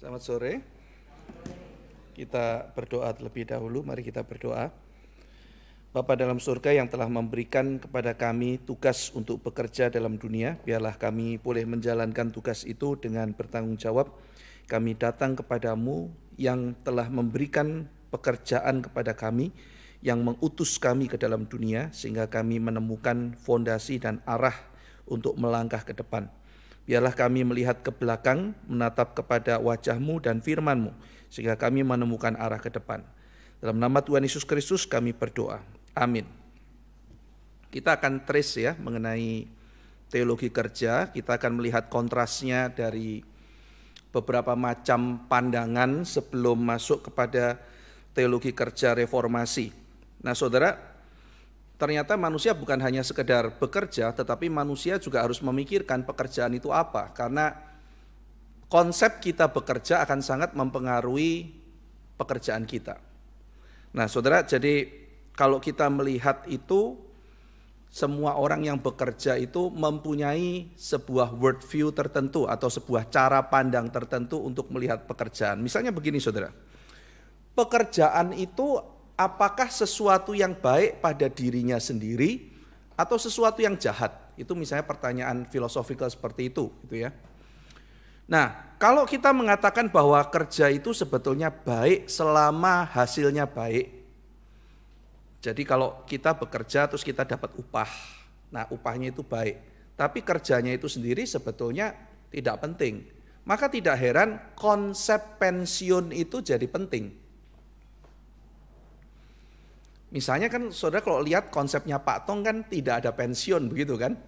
Selamat sore. Kita berdoa terlebih dahulu. Mari kita berdoa. Bapa dalam surga yang telah memberikan kepada kami tugas untuk bekerja dalam dunia, biarlah kami boleh menjalankan tugas itu dengan bertanggung jawab. Kami datang kepadamu yang telah memberikan pekerjaan kepada kami, yang mengutus kami ke dalam dunia, sehingga kami menemukan fondasi dan arah untuk melangkah ke depan. Biarlah kami melihat ke belakang, menatap kepada wajahmu dan firmanmu, sehingga kami menemukan arah ke depan. Dalam nama Tuhan Yesus Kristus kami berdoa. Amin. Kita akan trace ya mengenai teologi kerja, kita akan melihat kontrasnya dari beberapa macam pandangan sebelum masuk kepada teologi kerja reformasi. Nah, Saudara, Ternyata manusia bukan hanya sekedar bekerja, tetapi manusia juga harus memikirkan pekerjaan itu apa. Karena konsep kita bekerja akan sangat mempengaruhi pekerjaan kita. Nah, saudara, jadi kalau kita melihat itu, semua orang yang bekerja itu mempunyai sebuah worldview tertentu atau sebuah cara pandang tertentu untuk melihat pekerjaan. Misalnya begini, saudara, pekerjaan itu apakah sesuatu yang baik pada dirinya sendiri atau sesuatu yang jahat. Itu misalnya pertanyaan filosofikal seperti itu, gitu ya. Nah, kalau kita mengatakan bahwa kerja itu sebetulnya baik selama hasilnya baik. Jadi kalau kita bekerja terus kita dapat upah. Nah, upahnya itu baik. Tapi kerjanya itu sendiri sebetulnya tidak penting. Maka tidak heran konsep pensiun itu jadi penting. Misalnya kan saudara kalau lihat konsepnya Pak Tong kan tidak ada pensiun begitu kan.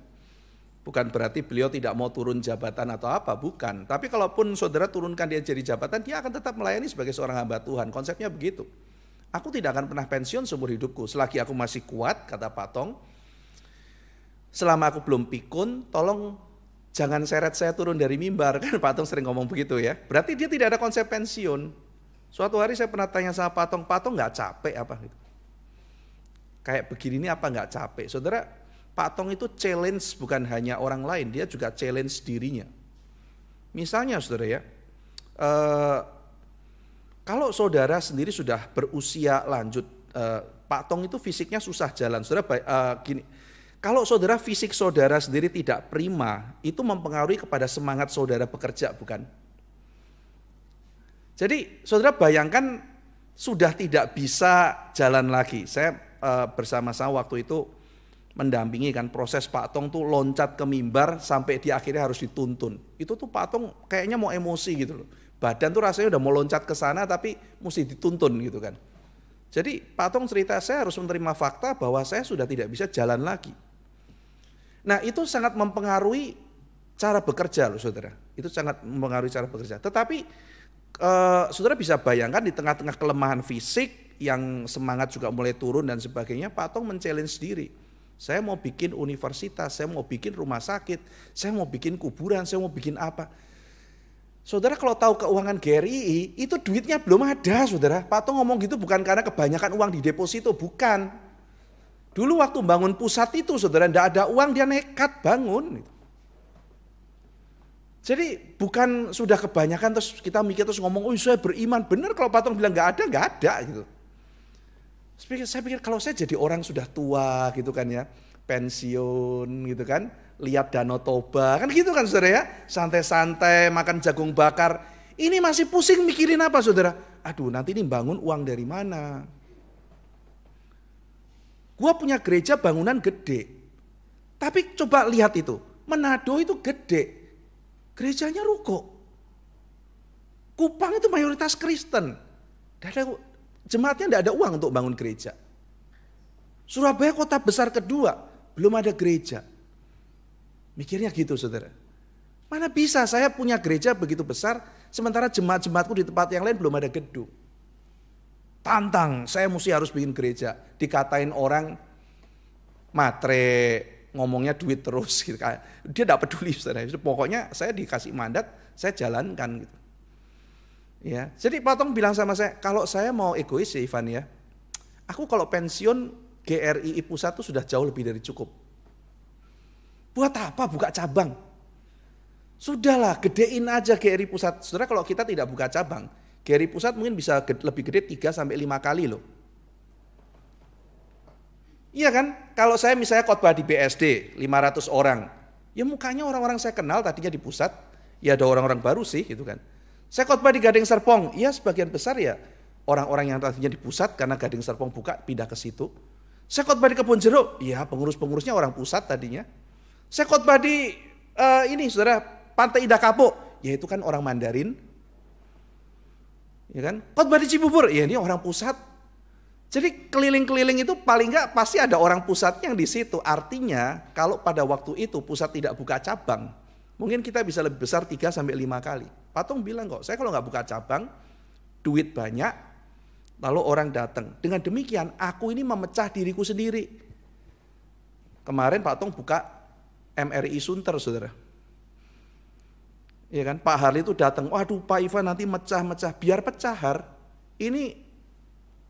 Bukan berarti beliau tidak mau turun jabatan atau apa, bukan. Tapi kalaupun saudara turunkan dia jadi jabatan, dia akan tetap melayani sebagai seorang hamba Tuhan. Konsepnya begitu. Aku tidak akan pernah pensiun seumur hidupku. Selagi aku masih kuat, kata Pak Tong, selama aku belum pikun, tolong jangan seret saya turun dari mimbar. Kan Pak Tong sering ngomong begitu ya. Berarti dia tidak ada konsep pensiun. Suatu hari saya pernah tanya sama Pak Tong, Pak Tong nggak capek apa? Gitu kayak begini ini apa nggak capek? Saudara, Pak Tong itu challenge bukan hanya orang lain, dia juga challenge dirinya. Misalnya saudara ya, eh, kalau saudara sendiri sudah berusia lanjut, eh, Pak Tong itu fisiknya susah jalan. Saudara, eh, gini, kalau saudara fisik saudara sendiri tidak prima, itu mempengaruhi kepada semangat saudara bekerja, bukan? Jadi saudara bayangkan sudah tidak bisa jalan lagi. Saya uh, bersama saya waktu itu mendampingi kan proses Pak Tong tuh loncat ke mimbar sampai di akhirnya harus dituntun. Itu tuh Pak Tong kayaknya mau emosi gitu loh. Badan tuh rasanya udah mau loncat ke sana tapi mesti dituntun gitu kan. Jadi Pak Tong cerita saya harus menerima fakta bahwa saya sudah tidak bisa jalan lagi. Nah itu sangat mempengaruhi cara bekerja loh saudara. Itu sangat mempengaruhi cara bekerja. Tetapi eh, saudara bisa bayangkan di tengah-tengah kelemahan fisik, yang semangat juga mulai turun dan sebagainya, Pak Tong men-challenge diri. Saya mau bikin universitas, saya mau bikin rumah sakit, saya mau bikin kuburan, saya mau bikin apa. Saudara kalau tahu keuangan GRII, itu duitnya belum ada saudara. Pak Tong ngomong gitu bukan karena kebanyakan uang di deposito, bukan. Dulu waktu bangun pusat itu saudara, tidak ada uang dia nekat bangun. Jadi bukan sudah kebanyakan terus kita mikir terus ngomong, oh saya beriman. Benar kalau Pak Tong bilang nggak ada, nggak ada gitu. Saya pikir kalau saya jadi orang sudah tua gitu kan ya, pensiun gitu kan, lihat Danau Toba, kan gitu kan saudara ya, santai-santai makan jagung bakar. Ini masih pusing mikirin apa saudara? Aduh nanti ini bangun uang dari mana? Gua punya gereja bangunan gede, tapi coba lihat itu, Manado itu gede, gerejanya ruko. Kupang itu mayoritas Kristen. Dan Jemaatnya tidak ada uang untuk bangun gereja. Surabaya kota besar kedua, belum ada gereja. Mikirnya gitu saudara. Mana bisa saya punya gereja begitu besar, sementara jemaat-jemaatku di tempat yang lain belum ada gedung. Tantang, saya mesti harus bikin gereja. Dikatain orang, matre, ngomongnya duit terus. Gitu. Dia tidak peduli saudara. Pokoknya saya dikasih mandat, saya jalankan gitu. Ya, jadi Tong bilang sama saya, kalau saya mau egois ya Ivan ya, aku kalau pensiun GRI pusat itu sudah jauh lebih dari cukup. Buat apa buka cabang? Sudahlah, gedein aja GRI pusat. Saudara kalau kita tidak buka cabang, GRI pusat mungkin bisa lebih gede 3 sampai 5 kali loh. Iya kan? Kalau saya misalnya khotbah di BSD 500 orang, ya mukanya orang-orang saya kenal tadinya di pusat, ya ada orang-orang baru sih gitu kan. Saya khotbah di Gading Serpong, ya sebagian besar ya orang-orang yang tadinya di pusat karena Gading Serpong buka pindah ke situ. Saya khotbah di Kebun Jeruk, ya pengurus-pengurusnya orang pusat tadinya. Saya khotbah di uh, ini saudara Pantai Indah Kapuk, ya itu kan orang Mandarin. Ya kan? Khotbah di Cibubur, ya ini orang pusat. Jadi keliling-keliling itu paling enggak pasti ada orang pusat yang di situ. Artinya kalau pada waktu itu pusat tidak buka cabang, mungkin kita bisa lebih besar 3 sampai 5 kali. Patung bilang kok, saya kalau nggak buka cabang, duit banyak, lalu orang datang. Dengan demikian, aku ini memecah diriku sendiri. Kemarin Pak Tong buka MRI Sunter, saudara. Iya kan, Pak Harli itu datang, waduh Pak Ivan nanti mecah-mecah, biar pecah Har. Ini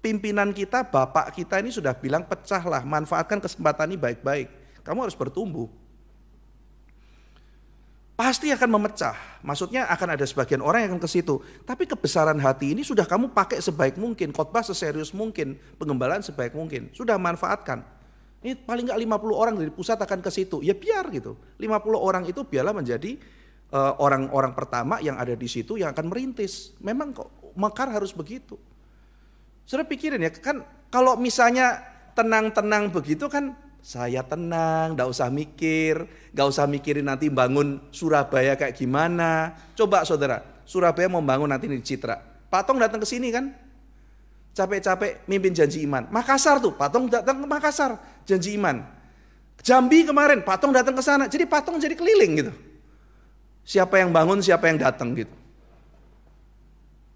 pimpinan kita, bapak kita ini sudah bilang pecahlah, manfaatkan kesempatan ini baik-baik. Kamu harus bertumbuh pasti akan memecah. Maksudnya akan ada sebagian orang yang akan ke situ. Tapi kebesaran hati ini sudah kamu pakai sebaik mungkin, khotbah seserius mungkin, pengembalaan sebaik mungkin. Sudah manfaatkan. Ini paling nggak 50 orang dari pusat akan ke situ. Ya biar gitu. 50 orang itu biarlah menjadi eh, orang-orang uh, pertama yang ada di situ yang akan merintis. Memang kok mekar harus begitu. Sudah pikirin ya, kan kalau misalnya tenang-tenang begitu kan saya tenang, gak usah mikir, gak usah mikirin nanti bangun Surabaya kayak gimana. Coba saudara, Surabaya mau bangun nanti di Citra. Patong datang ke sini kan, capek-capek mimpin janji iman. Makassar tuh, Patong datang ke Makassar, janji iman. Jambi kemarin, Patong datang ke sana. Jadi Patong jadi keliling gitu. Siapa yang bangun, siapa yang datang gitu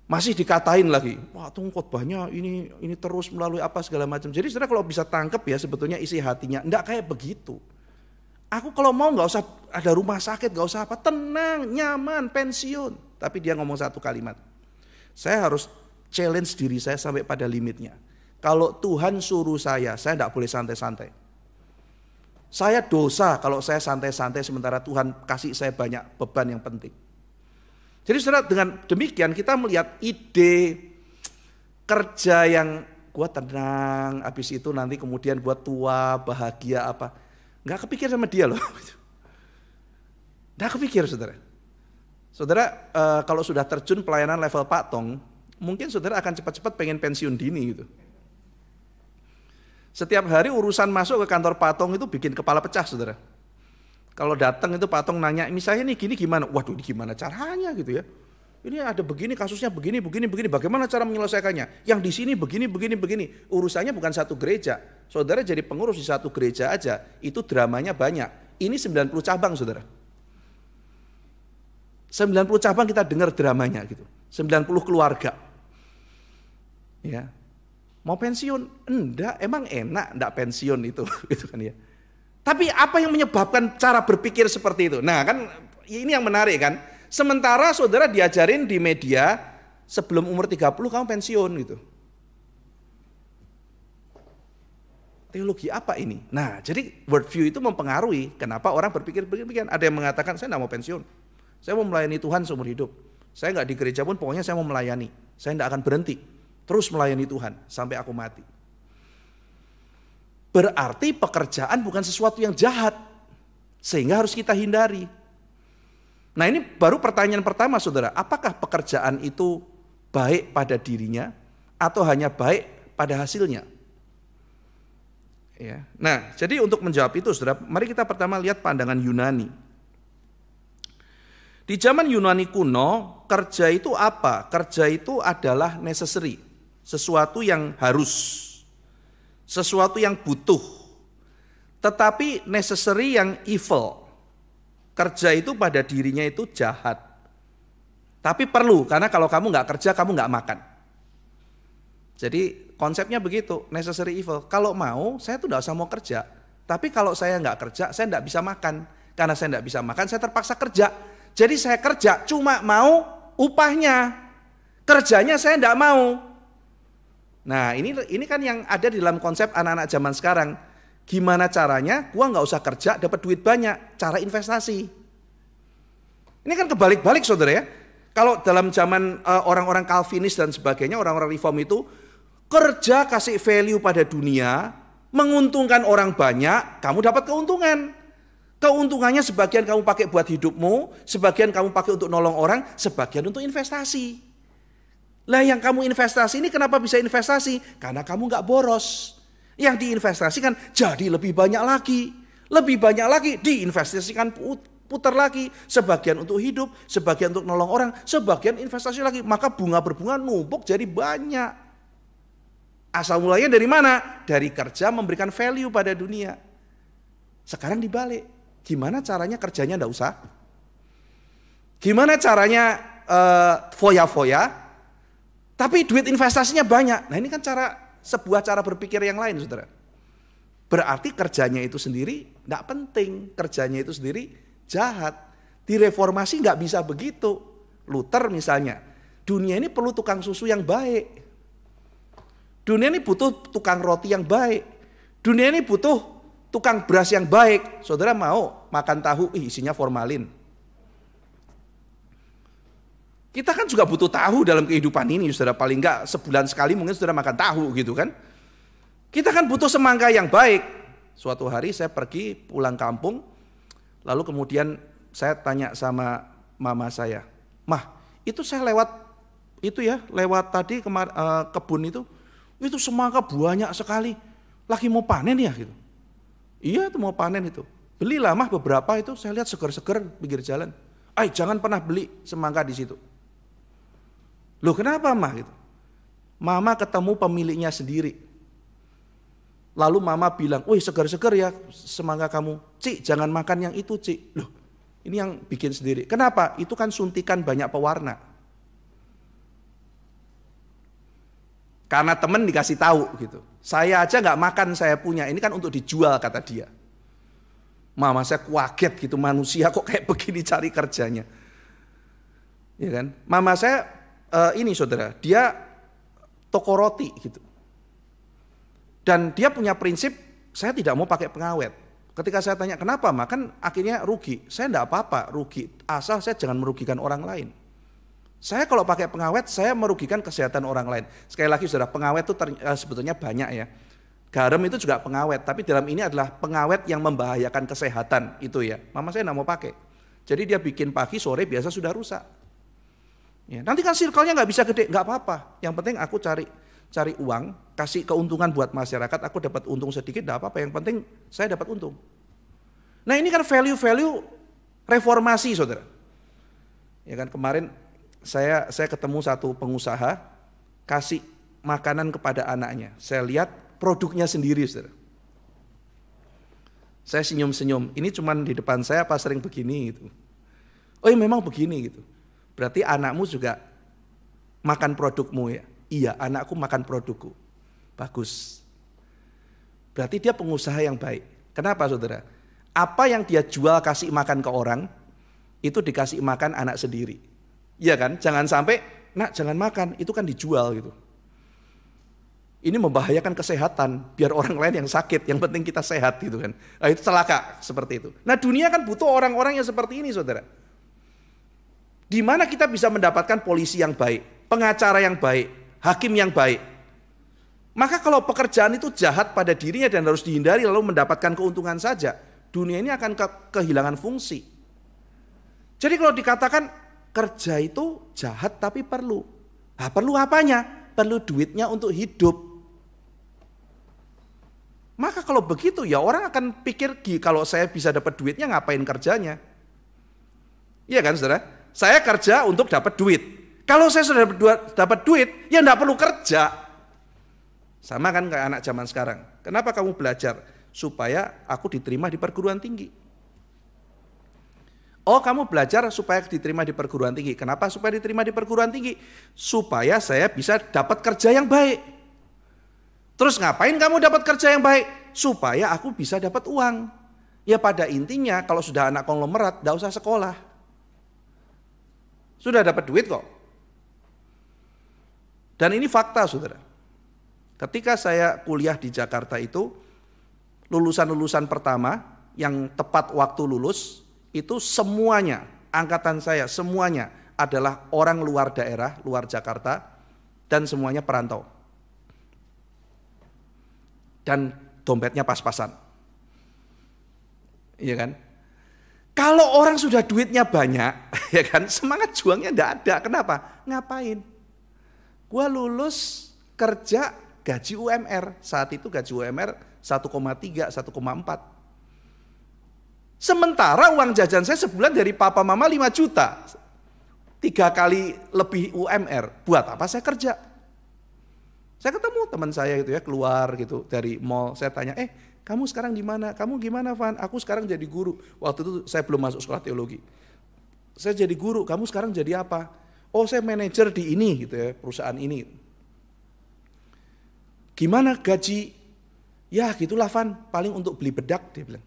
masih dikatain lagi, wah tuh khotbahnya ini ini terus melalui apa segala macam. Jadi sebenarnya kalau bisa tangkep ya sebetulnya isi hatinya, enggak kayak begitu. Aku kalau mau nggak usah ada rumah sakit, nggak usah apa, tenang, nyaman, pensiun. Tapi dia ngomong satu kalimat, saya harus challenge diri saya sampai pada limitnya. Kalau Tuhan suruh saya, saya enggak boleh santai-santai. Saya dosa kalau saya santai-santai sementara Tuhan kasih saya banyak beban yang penting. Jadi saudara dengan demikian kita melihat ide kerja yang gue tenang, habis itu nanti kemudian gue tua, bahagia apa. Nggak kepikir sama dia loh. Nggak kepikir saudara. Saudara eh, kalau sudah terjun pelayanan level Patong, mungkin saudara akan cepat-cepat pengen pensiun dini gitu. Setiap hari urusan masuk ke kantor Patong itu bikin kepala pecah saudara. Kalau datang itu patung nanya, misalnya ini gini gimana? Waduh ini gimana caranya gitu ya. Ini ada begini kasusnya begini begini begini. Bagaimana cara menyelesaikannya? Yang di sini begini begini begini. Urusannya bukan satu gereja. Saudara jadi pengurus di satu gereja aja itu dramanya banyak. Ini 90 cabang saudara. 90 cabang kita dengar dramanya gitu. 90 keluarga. Ya. Mau pensiun? Enggak, emang enak enggak pensiun itu gitu kan ya. Tapi apa yang menyebabkan cara berpikir seperti itu? Nah, kan ini yang menarik kan. Sementara saudara diajarin di media sebelum umur 30 kamu pensiun gitu. Teologi apa ini? Nah, jadi worldview itu mempengaruhi kenapa orang berpikir demikian. Ada yang mengatakan saya tidak mau pensiun. Saya mau melayani Tuhan seumur hidup. Saya nggak di gereja pun pokoknya saya mau melayani. Saya tidak akan berhenti. Terus melayani Tuhan sampai aku mati. Berarti pekerjaan bukan sesuatu yang jahat. Sehingga harus kita hindari. Nah ini baru pertanyaan pertama saudara. Apakah pekerjaan itu baik pada dirinya atau hanya baik pada hasilnya? Ya. Nah jadi untuk menjawab itu saudara, mari kita pertama lihat pandangan Yunani. Di zaman Yunani kuno, kerja itu apa? Kerja itu adalah necessary, sesuatu yang harus sesuatu yang butuh. Tetapi necessary yang evil. Kerja itu pada dirinya itu jahat. Tapi perlu, karena kalau kamu nggak kerja, kamu nggak makan. Jadi konsepnya begitu, necessary evil. Kalau mau, saya tuh nggak usah mau kerja. Tapi kalau saya nggak kerja, saya nggak bisa makan. Karena saya nggak bisa makan, saya terpaksa kerja. Jadi saya kerja cuma mau upahnya. Kerjanya saya nggak mau, Nah ini ini kan yang ada di dalam konsep anak-anak zaman sekarang. Gimana caranya? Gua nggak usah kerja dapat duit banyak. Cara investasi. Ini kan kebalik-balik saudara ya. Kalau dalam zaman uh, orang-orang Calvinis dan sebagainya, orang-orang reform itu kerja kasih value pada dunia, menguntungkan orang banyak, kamu dapat keuntungan. Keuntungannya sebagian kamu pakai buat hidupmu, sebagian kamu pakai untuk nolong orang, sebagian untuk investasi. Lah yang kamu investasi ini kenapa bisa investasi? Karena kamu nggak boros. Yang diinvestasikan jadi lebih banyak lagi. Lebih banyak lagi diinvestasikan putar lagi. Sebagian untuk hidup, sebagian untuk nolong orang, sebagian investasi lagi. Maka bunga berbunga numpuk jadi banyak. Asal mulanya dari mana? Dari kerja memberikan value pada dunia. Sekarang dibalik. Gimana caranya kerjanya enggak usah? Gimana caranya eh, foya-foya? Uh, foya tapi duit investasinya banyak. Nah ini kan cara sebuah cara berpikir yang lain, saudara. Berarti kerjanya itu sendiri tidak penting, kerjanya itu sendiri jahat. Di reformasi nggak bisa begitu. Luther misalnya, dunia ini perlu tukang susu yang baik. Dunia ini butuh tukang roti yang baik. Dunia ini butuh tukang beras yang baik. Saudara mau makan tahu, isinya formalin. Kita kan juga butuh tahu dalam kehidupan ini, saudara. Paling enggak sebulan sekali mungkin saudara makan tahu gitu kan. Kita kan butuh semangka yang baik. Suatu hari saya pergi pulang kampung, lalu kemudian saya tanya sama mama saya, Mah, itu saya lewat, itu ya, lewat tadi kemar, eh, kebun itu, itu semangka banyak sekali, lagi mau panen ya gitu. Iya itu mau panen itu. Belilah mah beberapa itu saya lihat seger-seger pinggir jalan. Ay, jangan pernah beli semangka di situ. Loh kenapa mah? Gitu. Mama ketemu pemiliknya sendiri. Lalu mama bilang, wih seger-seger ya semangka kamu. Cik jangan makan yang itu cik. Loh ini yang bikin sendiri. Kenapa? Itu kan suntikan banyak pewarna. Karena temen dikasih tahu gitu. Saya aja nggak makan saya punya. Ini kan untuk dijual kata dia. Mama saya kuaget gitu manusia kok kayak begini cari kerjanya. Ya kan? Mama saya uh, ini saudara, dia toko roti gitu. Dan dia punya prinsip, saya tidak mau pakai pengawet. Ketika saya tanya kenapa, makan akhirnya rugi. Saya tidak apa-apa rugi, asal saya jangan merugikan orang lain. Saya kalau pakai pengawet, saya merugikan kesehatan orang lain. Sekali lagi saudara, pengawet itu ter, uh, sebetulnya banyak ya. Garam itu juga pengawet, tapi dalam ini adalah pengawet yang membahayakan kesehatan itu ya. Mama saya tidak mau pakai. Jadi dia bikin pagi, sore biasa sudah rusak. Ya, nanti kan circle-nya nggak bisa gede, nggak apa-apa. Yang penting aku cari cari uang, kasih keuntungan buat masyarakat, aku dapat untung sedikit, nggak apa-apa. Yang penting saya dapat untung. Nah ini kan value-value reformasi, saudara. Ya kan kemarin saya saya ketemu satu pengusaha kasih makanan kepada anaknya. Saya lihat produknya sendiri, saudara. Saya senyum-senyum. Ini cuman di depan saya apa sering begini gitu. Oh ya memang begini gitu. Berarti anakmu juga makan produkmu ya? Iya, anakku makan produkku. Bagus. Berarti dia pengusaha yang baik. Kenapa saudara? Apa yang dia jual kasih makan ke orang, itu dikasih makan anak sendiri. Iya kan? Jangan sampai, nak jangan makan, itu kan dijual gitu. Ini membahayakan kesehatan, biar orang lain yang sakit, yang penting kita sehat gitu kan. Nah, itu celaka seperti itu. Nah dunia kan butuh orang-orang yang seperti ini saudara. Di mana kita bisa mendapatkan polisi yang baik, pengacara yang baik, hakim yang baik. Maka kalau pekerjaan itu jahat pada dirinya dan harus dihindari lalu mendapatkan keuntungan saja, dunia ini akan kehilangan fungsi. Jadi kalau dikatakan kerja itu jahat tapi perlu. Nah, perlu apanya? Perlu duitnya untuk hidup. Maka kalau begitu ya orang akan pikir, kalau saya bisa dapat duitnya ngapain kerjanya? Iya kan saudara? Saya kerja untuk dapat duit. Kalau saya sudah dapat duit, ya tidak perlu kerja. Sama kan kayak anak zaman sekarang. Kenapa kamu belajar? Supaya aku diterima di perguruan tinggi. Oh kamu belajar supaya diterima di perguruan tinggi. Kenapa supaya diterima di perguruan tinggi? Supaya saya bisa dapat kerja yang baik. Terus ngapain kamu dapat kerja yang baik? Supaya aku bisa dapat uang. Ya pada intinya kalau sudah anak konglomerat, tidak usah sekolah. Sudah dapat duit kok. Dan ini fakta saudara. Ketika saya kuliah di Jakarta itu, lulusan-lulusan pertama yang tepat waktu lulus, itu semuanya, angkatan saya semuanya adalah orang luar daerah, luar Jakarta, dan semuanya perantau. Dan dompetnya pas-pasan. Iya kan? Kalau orang sudah duitnya banyak, ya kan, semangat juangnya tidak ada. Kenapa? Ngapain? Gua lulus kerja gaji UMR. Saat itu gaji UMR 1,3, 1,4. Sementara uang jajan saya sebulan dari papa mama 5 juta. Tiga kali lebih UMR. Buat apa saya kerja? Saya ketemu teman saya gitu ya, keluar gitu dari mall. Saya tanya, eh kamu sekarang di mana? Kamu gimana, Van? Aku sekarang jadi guru. Waktu itu saya belum masuk sekolah teologi. Saya jadi guru, kamu sekarang jadi apa? Oh, saya manajer di ini gitu ya, perusahaan ini. Gimana gaji? Ya, gitulah Van, paling untuk beli bedak dia bilang.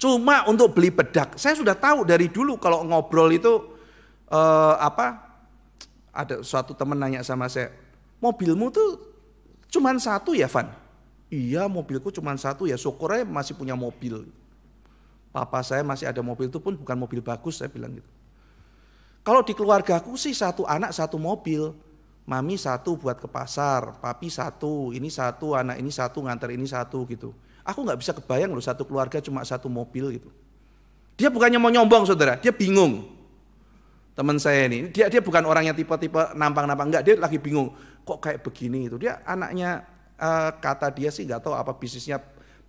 Cuma untuk beli bedak. Saya sudah tahu dari dulu kalau ngobrol itu eh, apa? Ada suatu teman nanya sama saya, mobilmu tuh Cuman satu ya Van? Iya mobilku cuman satu ya, syukur masih punya mobil. Papa saya masih ada mobil itu pun bukan mobil bagus saya bilang gitu. Kalau di keluarga aku sih satu anak satu mobil, mami satu buat ke pasar, papi satu, ini satu, anak ini satu, nganter ini satu gitu. Aku nggak bisa kebayang loh satu keluarga cuma satu mobil gitu. Dia bukannya mau nyombong saudara, dia bingung teman saya ini dia dia bukan orang yang tipe-tipe nampang-nampang enggak dia lagi bingung kok kayak begini itu dia anaknya uh, kata dia sih nggak tahu apa bisnisnya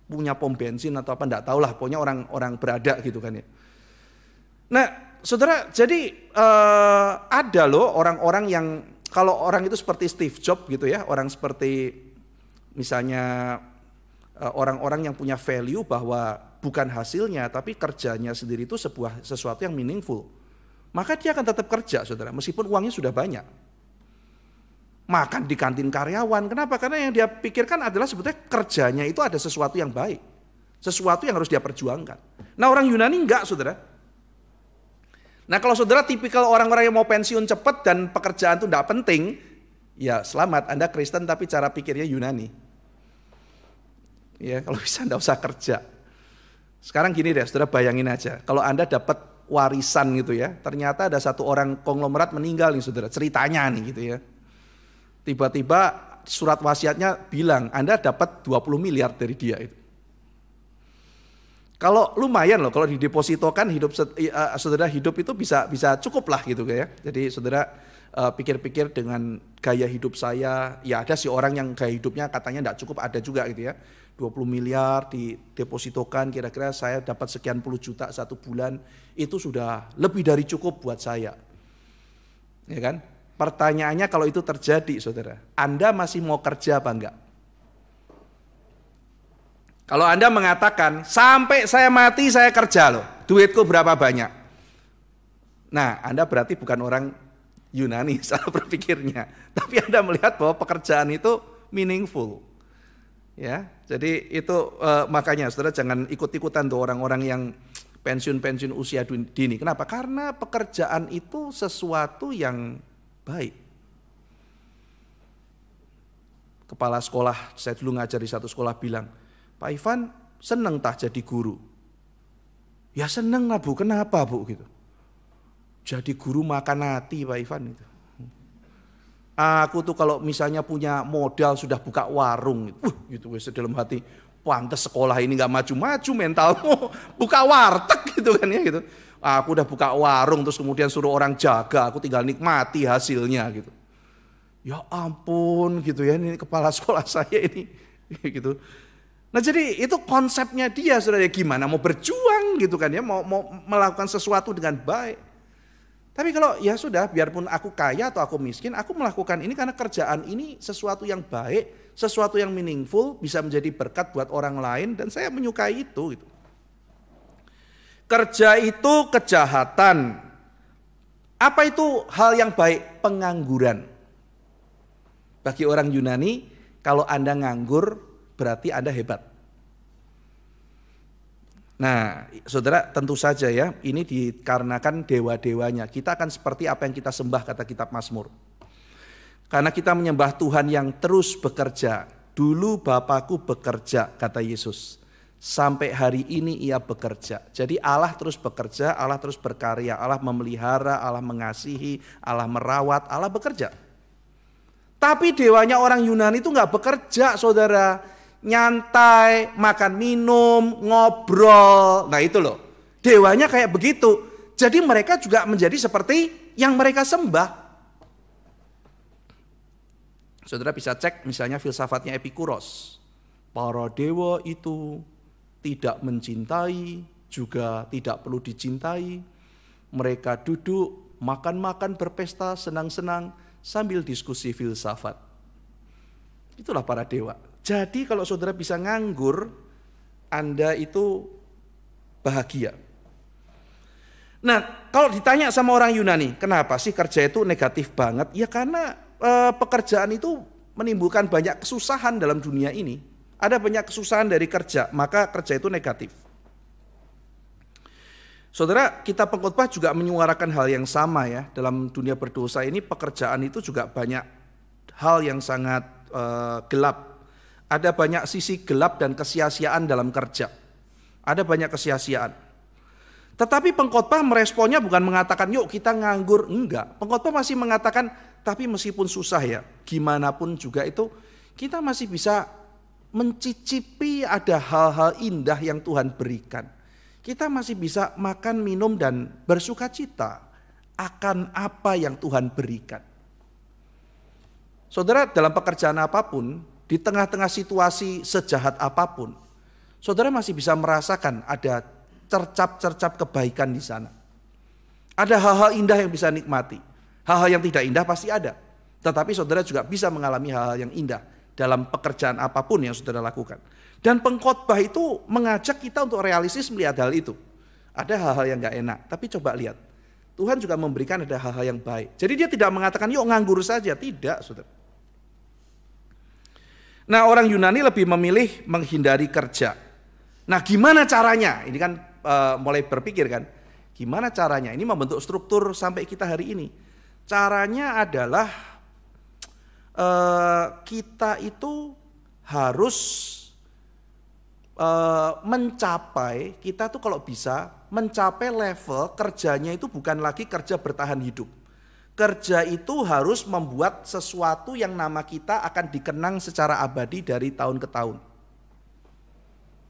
punya pom bensin atau apa enggak tahu lah pokoknya orang-orang berada gitu kan ya nah saudara jadi uh, ada loh orang-orang yang kalau orang itu seperti Steve Jobs gitu ya orang seperti misalnya eh, orang-orang yang punya value bahwa bukan hasilnya tapi kerjanya sendiri itu sebuah sesuatu yang meaningful maka dia akan tetap kerja saudara, meskipun uangnya sudah banyak. Makan di kantin karyawan, kenapa? Karena yang dia pikirkan adalah sebetulnya kerjanya itu ada sesuatu yang baik. Sesuatu yang harus dia perjuangkan. Nah orang Yunani enggak saudara. Nah kalau saudara tipikal orang-orang yang mau pensiun cepat dan pekerjaan itu enggak penting, ya selamat Anda Kristen tapi cara pikirnya Yunani. Ya kalau bisa enggak usah kerja. Sekarang gini deh, saudara bayangin aja. Kalau Anda dapat warisan gitu ya. Ternyata ada satu orang konglomerat meninggal nih saudara, ceritanya nih gitu ya. Tiba-tiba surat wasiatnya bilang Anda dapat 20 miliar dari dia itu. Kalau lumayan loh, kalau didepositokan hidup eh, saudara hidup itu bisa bisa cukup lah gitu ya. Jadi saudara eh, pikir-pikir dengan gaya hidup saya, ya ada si orang yang gaya hidupnya katanya tidak cukup ada juga gitu ya. 20 miliar didepositokan kira-kira saya dapat sekian puluh juta satu bulan itu sudah lebih dari cukup buat saya. Ya kan? Pertanyaannya kalau itu terjadi saudara, Anda masih mau kerja apa enggak? Kalau Anda mengatakan sampai saya mati saya kerja loh, duitku berapa banyak? Nah, Anda berarti bukan orang Yunani salah berpikirnya. Tapi Anda melihat bahwa pekerjaan itu meaningful. Ya, jadi itu uh, makanya saudara jangan ikut-ikutan tuh orang-orang yang pensiun-pensiun usia dini. Kenapa? Karena pekerjaan itu sesuatu yang baik. Kepala sekolah, saya dulu ngajar di satu sekolah bilang, Pak Ivan seneng tak jadi guru? Ya seneng lah bu, kenapa bu gitu? Jadi guru makan hati Pak Ivan itu. Aku tuh kalau misalnya punya modal sudah buka warung, uh, gitu wes gitu, dalam hati, pantas sekolah ini nggak maju-maju mentalmu, buka warteg gitu kan ya gitu. Aku udah buka warung terus kemudian suruh orang jaga, aku tinggal nikmati hasilnya gitu. Ya ampun gitu ya ini kepala sekolah saya ini gitu. Nah jadi itu konsepnya dia saudara ya gimana mau berjuang gitu kan ya mau, mau melakukan sesuatu dengan baik. Tapi kalau ya sudah, biarpun aku kaya atau aku miskin, aku melakukan ini karena kerjaan ini sesuatu yang baik, sesuatu yang meaningful, bisa menjadi berkat buat orang lain dan saya menyukai itu gitu. Kerja itu kejahatan. Apa itu hal yang baik? Pengangguran. Bagi orang Yunani, kalau Anda nganggur berarti Anda hebat. Nah, saudara tentu saja ya, ini dikarenakan dewa-dewanya. Kita akan seperti apa yang kita sembah kata kitab Mazmur. Karena kita menyembah Tuhan yang terus bekerja. Dulu Bapakku bekerja, kata Yesus. Sampai hari ini ia bekerja. Jadi Allah terus bekerja, Allah terus berkarya, Allah memelihara, Allah mengasihi, Allah merawat, Allah bekerja. Tapi dewanya orang Yunani itu nggak bekerja, saudara nyantai, makan minum, ngobrol. Nah itu loh, dewanya kayak begitu. Jadi mereka juga menjadi seperti yang mereka sembah. Saudara bisa cek misalnya filsafatnya Epikuros. Para dewa itu tidak mencintai, juga tidak perlu dicintai. Mereka duduk, makan-makan, berpesta, senang-senang, sambil diskusi filsafat. Itulah para dewa. Jadi kalau saudara bisa nganggur, Anda itu bahagia. Nah, kalau ditanya sama orang Yunani, kenapa sih kerja itu negatif banget? Ya karena e, pekerjaan itu menimbulkan banyak kesusahan dalam dunia ini. Ada banyak kesusahan dari kerja, maka kerja itu negatif. Saudara, kita pengkhotbah juga menyuarakan hal yang sama ya. Dalam dunia berdosa ini pekerjaan itu juga banyak hal yang sangat e, gelap ada banyak sisi gelap dan kesia-siaan dalam kerja. Ada banyak kesia-siaan. Tetapi pengkhotbah meresponnya bukan mengatakan yuk kita nganggur, enggak. Pengkhotbah masih mengatakan tapi meskipun susah ya, gimana pun juga itu kita masih bisa mencicipi ada hal-hal indah yang Tuhan berikan. Kita masih bisa makan, minum dan bersuka cita akan apa yang Tuhan berikan. Saudara, dalam pekerjaan apapun, di tengah-tengah situasi sejahat apapun, saudara masih bisa merasakan ada cercap-cercap kebaikan di sana. Ada hal-hal indah yang bisa nikmati. Hal-hal yang tidak indah pasti ada. Tetapi saudara juga bisa mengalami hal-hal yang indah dalam pekerjaan apapun yang saudara lakukan. Dan pengkhotbah itu mengajak kita untuk realistis melihat hal itu. Ada hal-hal yang gak enak, tapi coba lihat. Tuhan juga memberikan ada hal-hal yang baik. Jadi dia tidak mengatakan, yuk nganggur saja. Tidak, saudara. Nah orang Yunani lebih memilih menghindari kerja. Nah gimana caranya? Ini kan e, mulai berpikir kan, gimana caranya? Ini membentuk struktur sampai kita hari ini. Caranya adalah e, kita itu harus e, mencapai, kita tuh kalau bisa mencapai level kerjanya itu bukan lagi kerja bertahan hidup kerja itu harus membuat sesuatu yang nama kita akan dikenang secara abadi dari tahun ke tahun.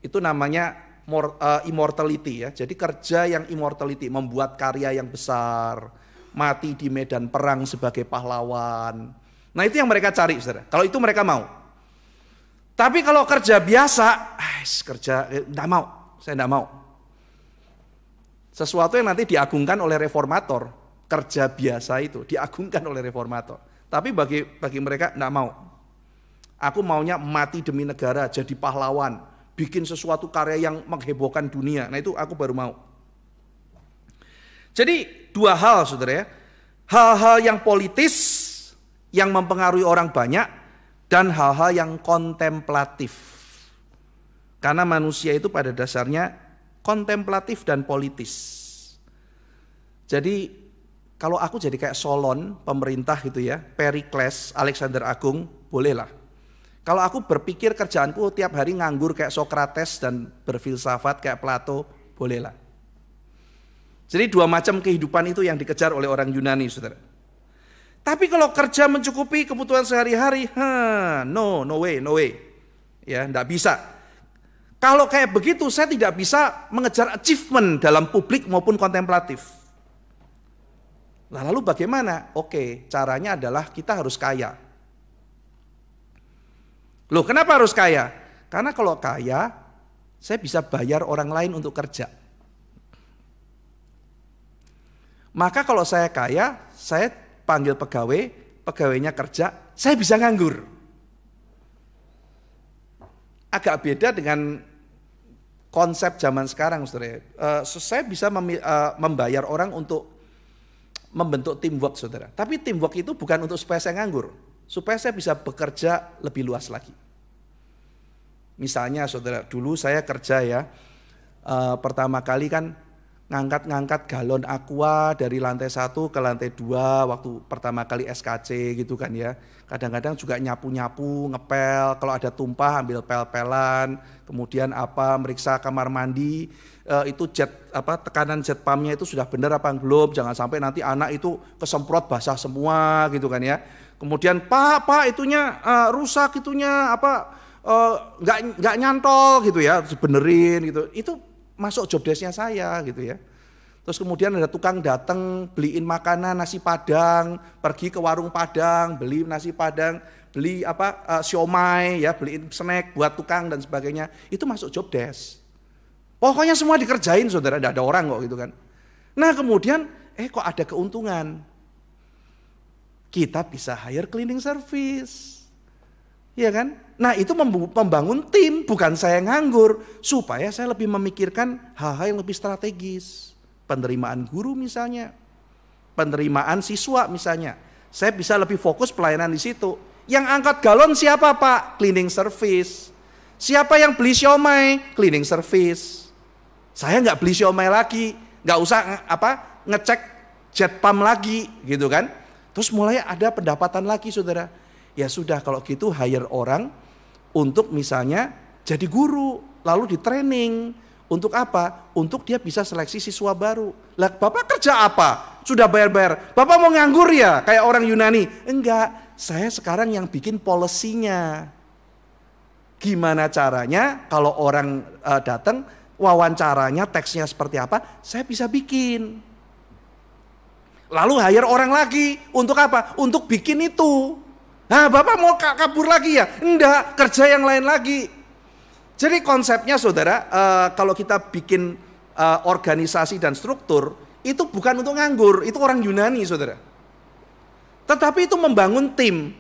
Itu namanya eh, immortality ya. Jadi kerja yang immortality membuat karya yang besar, mati di medan perang sebagai pahlawan. Nah, itu yang mereka cari, Saudara. Kalau itu mereka mau. Tapi kalau kerja biasa, kerja enggak eh, mau. Saya enggak mau. Sesuatu yang nanti diagungkan oleh reformator, kerja biasa itu diagungkan oleh reformator. Tapi bagi bagi mereka tidak mau. Aku maunya mati demi negara, jadi pahlawan, bikin sesuatu karya yang menghebohkan dunia. Nah itu aku baru mau. Jadi dua hal saudara ya. Hal-hal yang politis yang mempengaruhi orang banyak dan hal-hal yang kontemplatif. Karena manusia itu pada dasarnya kontemplatif dan politis. Jadi kalau aku jadi kayak Solon, pemerintah gitu ya, Pericles, Alexander Agung, bolehlah. Kalau aku berpikir kerjaanku tiap hari nganggur kayak Sokrates dan berfilsafat kayak Plato, bolehlah. Jadi dua macam kehidupan itu yang dikejar oleh orang Yunani, saudara. Tapi kalau kerja mencukupi kebutuhan sehari-hari, huh, no, no way, no way. Ya, enggak bisa. Kalau kayak begitu, saya tidak bisa mengejar achievement dalam publik maupun kontemplatif. Nah, lalu bagaimana? Oke, caranya adalah kita harus kaya. Loh, kenapa harus kaya? Karena kalau kaya, saya bisa bayar orang lain untuk kerja. Maka kalau saya kaya, saya panggil pegawai, pegawainya kerja, saya bisa nganggur. Agak beda dengan konsep zaman sekarang, saudara. Uh, eh, saya bisa uh, membayar orang untuk membentuk teamwork saudara. Tapi teamwork itu bukan untuk supaya saya nganggur, supaya saya bisa bekerja lebih luas lagi. Misalnya saudara, dulu saya kerja ya, uh, pertama kali kan ngangkat-ngangkat galon aqua dari lantai satu ke lantai dua waktu pertama kali SKC gitu kan ya. Kadang-kadang juga nyapu-nyapu, ngepel, kalau ada tumpah ambil pel-pelan, kemudian apa meriksa kamar mandi, e, itu jet apa tekanan jet pumpnya itu sudah benar apa belum, jangan sampai nanti anak itu kesemprot basah semua gitu kan ya. Kemudian pak, pak itunya e, rusak itunya apa eh, nggak e, nggak nyantol gitu ya, benerin gitu. Itu masuk job desknya saya gitu ya. Terus kemudian ada tukang datang beliin makanan nasi padang, pergi ke warung padang, beli nasi padang, beli apa uh, siomay ya, beliin snack buat tukang dan sebagainya. Itu masuk job desk. Pokoknya semua dikerjain saudara, tidak ada orang kok gitu kan. Nah kemudian, eh kok ada keuntungan? Kita bisa hire cleaning service. ya kan? Nah itu membangun tim, bukan saya nganggur. Supaya saya lebih memikirkan hal-hal yang lebih strategis. Penerimaan guru misalnya, penerimaan siswa misalnya. Saya bisa lebih fokus pelayanan di situ. Yang angkat galon siapa pak? Cleaning service. Siapa yang beli siomay? Cleaning service. Saya nggak beli siomay lagi, nggak usah apa ngecek jet pump lagi gitu kan. Terus mulai ada pendapatan lagi saudara. Ya sudah kalau gitu hire orang untuk misalnya jadi guru, lalu di training. Untuk apa? Untuk dia bisa seleksi siswa baru. Lah, Bapak kerja apa? Sudah bayar-bayar. Bapak mau nganggur ya? Kayak orang Yunani. Enggak, saya sekarang yang bikin polisinya. Gimana caranya kalau orang uh, datang, wawancaranya, teksnya seperti apa, saya bisa bikin. Lalu hire orang lagi. Untuk apa? Untuk bikin itu. Nah, Bapak mau kabur lagi ya? Enggak, kerja yang lain lagi. Jadi konsepnya saudara, uh, kalau kita bikin uh, organisasi dan struktur, itu bukan untuk nganggur, itu orang Yunani saudara. Tetapi itu membangun tim.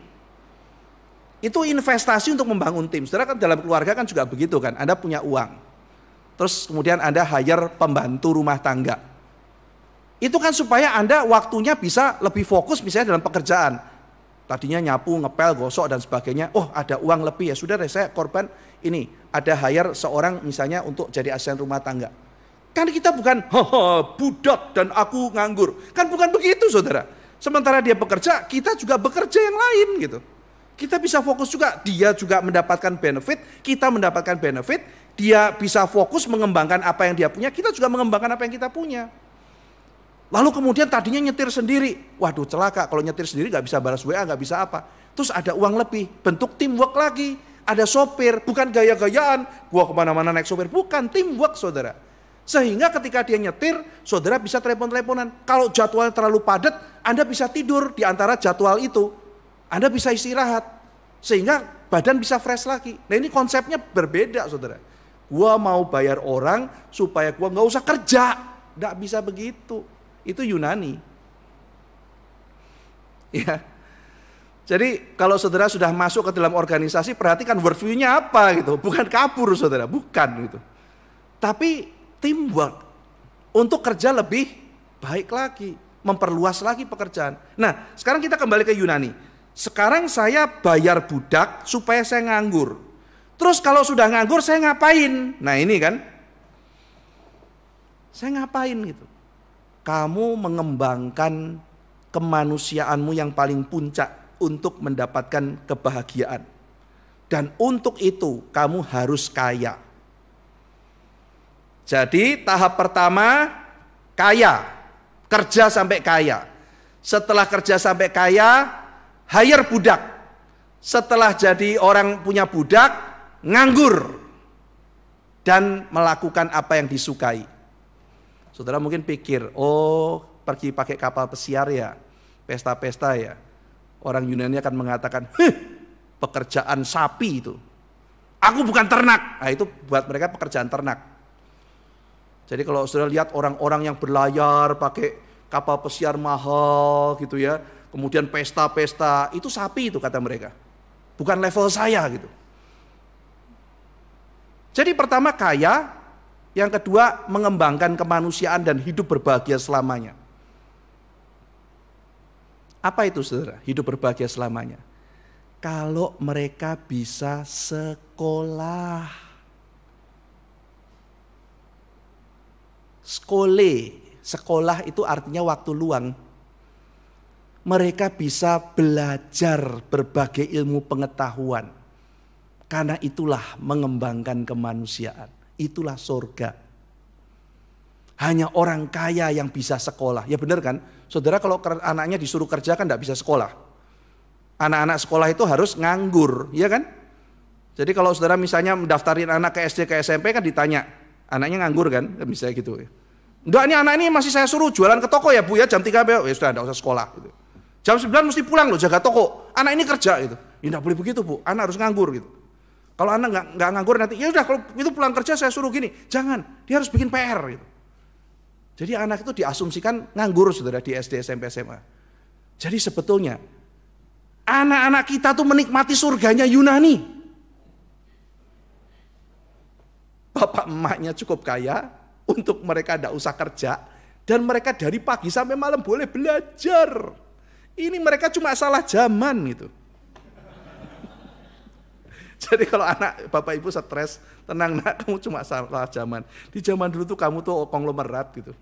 Itu investasi untuk membangun tim. Saudara kan dalam keluarga kan juga begitu kan, Anda punya uang. Terus kemudian Anda hire pembantu rumah tangga. Itu kan supaya Anda waktunya bisa lebih fokus misalnya dalam pekerjaan. Tadinya nyapu, ngepel, gosok dan sebagainya. Oh, ada uang lebih ya sudah deh saya korban ini. Ada hire seorang misalnya untuk jadi asisten rumah tangga. Kan kita bukan haha budak dan aku nganggur. Kan bukan begitu saudara. Sementara dia bekerja, kita juga bekerja yang lain gitu. Kita bisa fokus juga, dia juga mendapatkan benefit, kita mendapatkan benefit, dia bisa fokus mengembangkan apa yang dia punya, kita juga mengembangkan apa yang kita punya. Lalu kemudian tadinya nyetir sendiri. Waduh celaka kalau nyetir sendiri gak bisa balas WA, nggak bisa apa. Terus ada uang lebih, bentuk teamwork lagi. Ada sopir, bukan gaya-gayaan. Gua kemana-mana naik sopir, bukan teamwork saudara. Sehingga ketika dia nyetir, saudara bisa telepon-teleponan. Kalau jadwal terlalu padat, Anda bisa tidur di antara jadwal itu. Anda bisa istirahat. Sehingga badan bisa fresh lagi. Nah ini konsepnya berbeda saudara. Gua mau bayar orang supaya gua nggak usah kerja. Nggak bisa begitu itu Yunani. Ya. Jadi kalau saudara sudah masuk ke dalam organisasi perhatikan worldview-nya apa gitu, bukan kabur saudara, bukan gitu. Tapi teamwork untuk kerja lebih baik lagi, memperluas lagi pekerjaan. Nah, sekarang kita kembali ke Yunani. Sekarang saya bayar budak supaya saya nganggur. Terus kalau sudah nganggur saya ngapain? Nah ini kan, saya ngapain gitu kamu mengembangkan kemanusiaanmu yang paling puncak untuk mendapatkan kebahagiaan. Dan untuk itu kamu harus kaya. Jadi tahap pertama kaya, kerja sampai kaya. Setelah kerja sampai kaya, hire budak. Setelah jadi orang punya budak, nganggur dan melakukan apa yang disukai. Saudara mungkin pikir, oh pergi pakai kapal pesiar ya, pesta-pesta ya. Orang Yunani akan mengatakan, pekerjaan sapi itu. Aku bukan ternak. Nah itu buat mereka pekerjaan ternak. Jadi kalau sudah lihat orang-orang yang berlayar pakai kapal pesiar mahal gitu ya, kemudian pesta-pesta, itu sapi itu kata mereka. Bukan level saya gitu. Jadi pertama kaya, yang kedua, mengembangkan kemanusiaan dan hidup berbahagia selamanya. Apa itu saudara? Hidup berbahagia selamanya. Kalau mereka bisa sekolah. sekole, sekolah itu artinya waktu luang. Mereka bisa belajar berbagai ilmu pengetahuan. Karena itulah mengembangkan kemanusiaan itulah surga. Hanya orang kaya yang bisa sekolah. Ya benar kan? Saudara kalau anaknya disuruh kerja kan tidak bisa sekolah. Anak-anak sekolah itu harus nganggur, ya kan? Jadi kalau saudara misalnya mendaftarin anak ke SD ke SMP kan ditanya, anaknya nganggur kan? Misalnya kan gitu. Enggak ya. ini anak ini masih saya suruh jualan ke toko ya Bu ya jam 3 ya sudah enggak usah sekolah gitu. Jam 9 mesti pulang loh jaga toko. Anak ini kerja gitu. Ini ya enggak boleh begitu Bu, anak harus nganggur gitu. Kalau anak nggak nggak nganggur nanti, ya udah kalau itu pulang kerja saya suruh gini, jangan, dia harus bikin PR gitu. Jadi anak itu diasumsikan nganggur saudara di SD, SMP, SMA. Jadi sebetulnya anak-anak kita tuh menikmati surganya Yunani. Bapak emaknya cukup kaya, untuk mereka tidak usah kerja, dan mereka dari pagi sampai malam boleh belajar. Ini mereka cuma salah zaman gitu. Jadi kalau anak bapak ibu stres, tenang nak, kamu cuma salah zaman. Di zaman dulu tuh kamu tuh konglomerat gitu.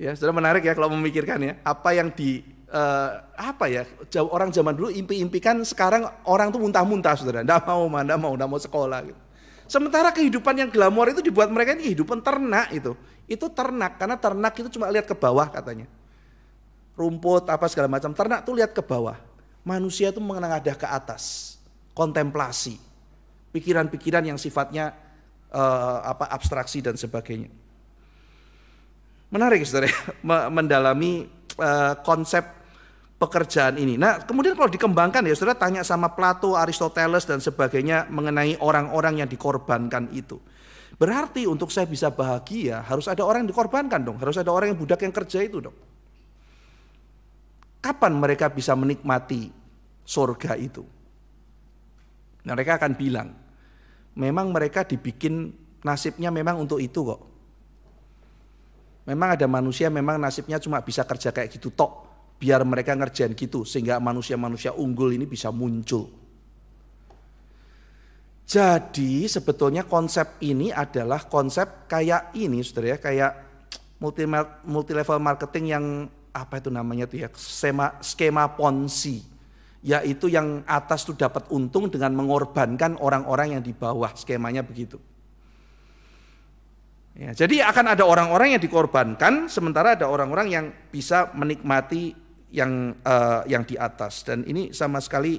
Ya, sudah menarik ya kalau memikirkan ya, apa yang di uh, apa ya orang zaman dulu impi-impikan sekarang orang tuh muntah-muntah saudara tidak mau ndak mau tidak mau sekolah gitu. sementara kehidupan yang glamor itu dibuat mereka ini kehidupan ternak itu itu ternak karena ternak itu cuma lihat ke bawah katanya rumput apa segala macam ternak tuh lihat ke bawah manusia itu menengadah ke atas, kontemplasi, pikiran-pikiran yang sifatnya uh, apa abstraksi dan sebagainya. Menarik saudara ya, mendalami uh, konsep pekerjaan ini. Nah, kemudian kalau dikembangkan ya saudara tanya sama Plato, Aristoteles dan sebagainya mengenai orang-orang yang dikorbankan itu. Berarti untuk saya bisa bahagia harus ada orang yang dikorbankan dong, harus ada orang yang budak yang kerja itu dong kapan mereka bisa menikmati surga itu? Mereka akan bilang, memang mereka dibikin nasibnya memang untuk itu kok. Memang ada manusia memang nasibnya cuma bisa kerja kayak gitu tok, biar mereka ngerjain gitu sehingga manusia-manusia unggul ini bisa muncul. Jadi sebetulnya konsep ini adalah konsep kayak ini saudara ya, kayak multi, multi level marketing yang apa itu namanya tuh ya skema skema ponzi yaitu yang atas itu dapat untung dengan mengorbankan orang-orang yang di bawah skemanya begitu. Ya, jadi akan ada orang-orang yang dikorbankan sementara ada orang-orang yang bisa menikmati yang uh, yang di atas dan ini sama sekali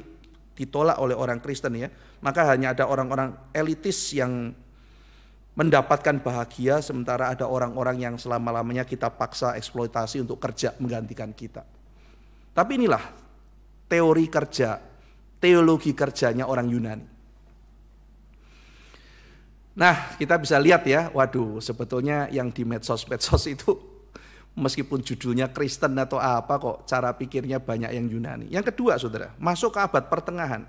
ditolak oleh orang Kristen ya. Maka hanya ada orang-orang elitis yang mendapatkan bahagia sementara ada orang-orang yang selama-lamanya kita paksa eksploitasi untuk kerja menggantikan kita. Tapi inilah teori kerja, teologi kerjanya orang Yunani. Nah, kita bisa lihat ya, waduh, sebetulnya yang di medsos-medsos itu meskipun judulnya Kristen atau apa kok cara pikirnya banyak yang Yunani. Yang kedua, Saudara, masuk ke abad pertengahan.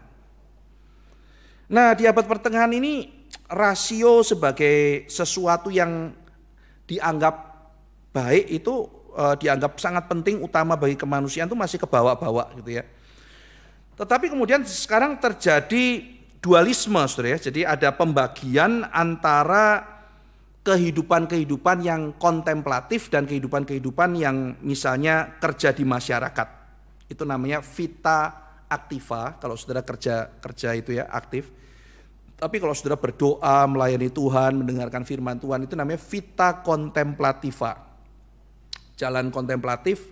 Nah, di abad pertengahan ini rasio sebagai sesuatu yang dianggap baik itu uh, dianggap sangat penting utama bagi kemanusiaan itu masih kebawa-bawa gitu ya. Tetapi kemudian sekarang terjadi dualisme Saudara ya. Jadi ada pembagian antara kehidupan-kehidupan yang kontemplatif dan kehidupan-kehidupan yang misalnya kerja di masyarakat. Itu namanya vita aktiva, kalau saudara kerja kerja itu ya aktif. Tapi kalau saudara berdoa, melayani Tuhan, mendengarkan firman Tuhan itu namanya vita kontemplativa. Jalan kontemplatif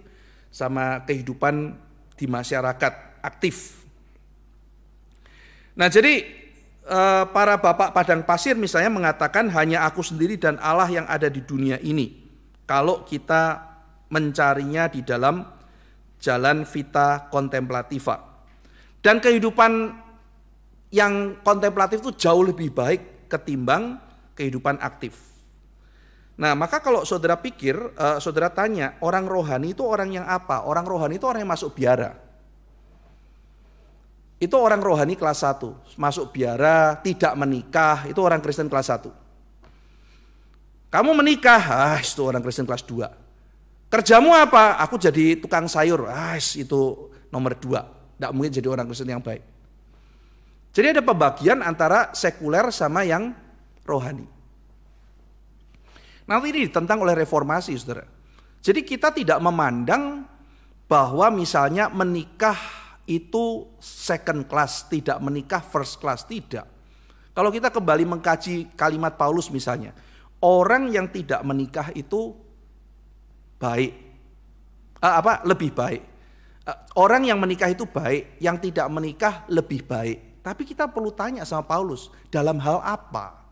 sama kehidupan di masyarakat aktif. Nah, jadi eh, para bapak padang pasir misalnya mengatakan hanya aku sendiri dan Allah yang ada di dunia ini. Kalau kita mencarinya di dalam jalan vita kontemplativa. Dan kehidupan yang kontemplatif itu jauh lebih baik ketimbang kehidupan aktif. Nah, maka kalau saudara pikir, uh, saudara tanya, orang rohani itu orang yang apa? Orang rohani itu orang yang masuk biara. Itu orang rohani kelas 1, masuk biara, tidak menikah, itu orang Kristen kelas 1. Kamu menikah, ah itu orang Kristen kelas 2. Kerjamu apa? Aku jadi tukang sayur. Ah, itu nomor dua. Tidak mungkin jadi orang Kristen yang baik. Jadi ada pembagian antara sekuler sama yang rohani. Nanti ini ditentang oleh reformasi, saudara. Jadi kita tidak memandang bahwa misalnya menikah itu second class, tidak menikah first class, tidak. Kalau kita kembali mengkaji kalimat Paulus misalnya, orang yang tidak menikah itu baik, ah, apa lebih baik. Eh, orang yang menikah itu baik, yang tidak menikah lebih baik. Tapi kita perlu tanya sama Paulus, dalam hal apa?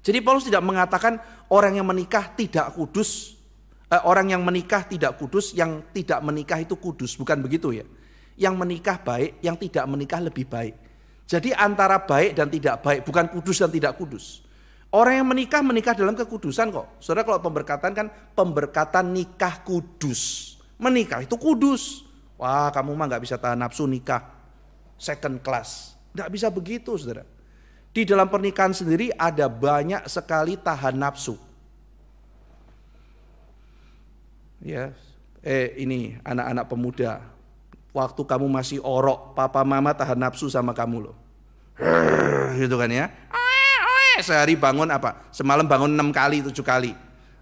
Jadi Paulus tidak mengatakan orang yang menikah tidak kudus, eh, orang yang menikah tidak kudus, yang tidak menikah itu kudus, bukan begitu ya. Yang menikah baik, yang tidak menikah lebih baik. Jadi antara baik dan tidak baik, bukan kudus dan tidak kudus. Orang yang menikah menikah dalam kekudusan kok. Saudara kalau pemberkatan kan pemberkatan nikah kudus. Menikah itu kudus. Wah kamu mah nggak bisa tahan nafsu nikah. Second class. Nggak bisa begitu saudara. Di dalam pernikahan sendiri ada banyak sekali tahan nafsu. Ya, eh ini anak-anak pemuda. Waktu kamu masih orok, papa mama tahan nafsu sama kamu loh. Gitu kan ya. Sehari bangun apa? Semalam bangun enam kali, tujuh kali.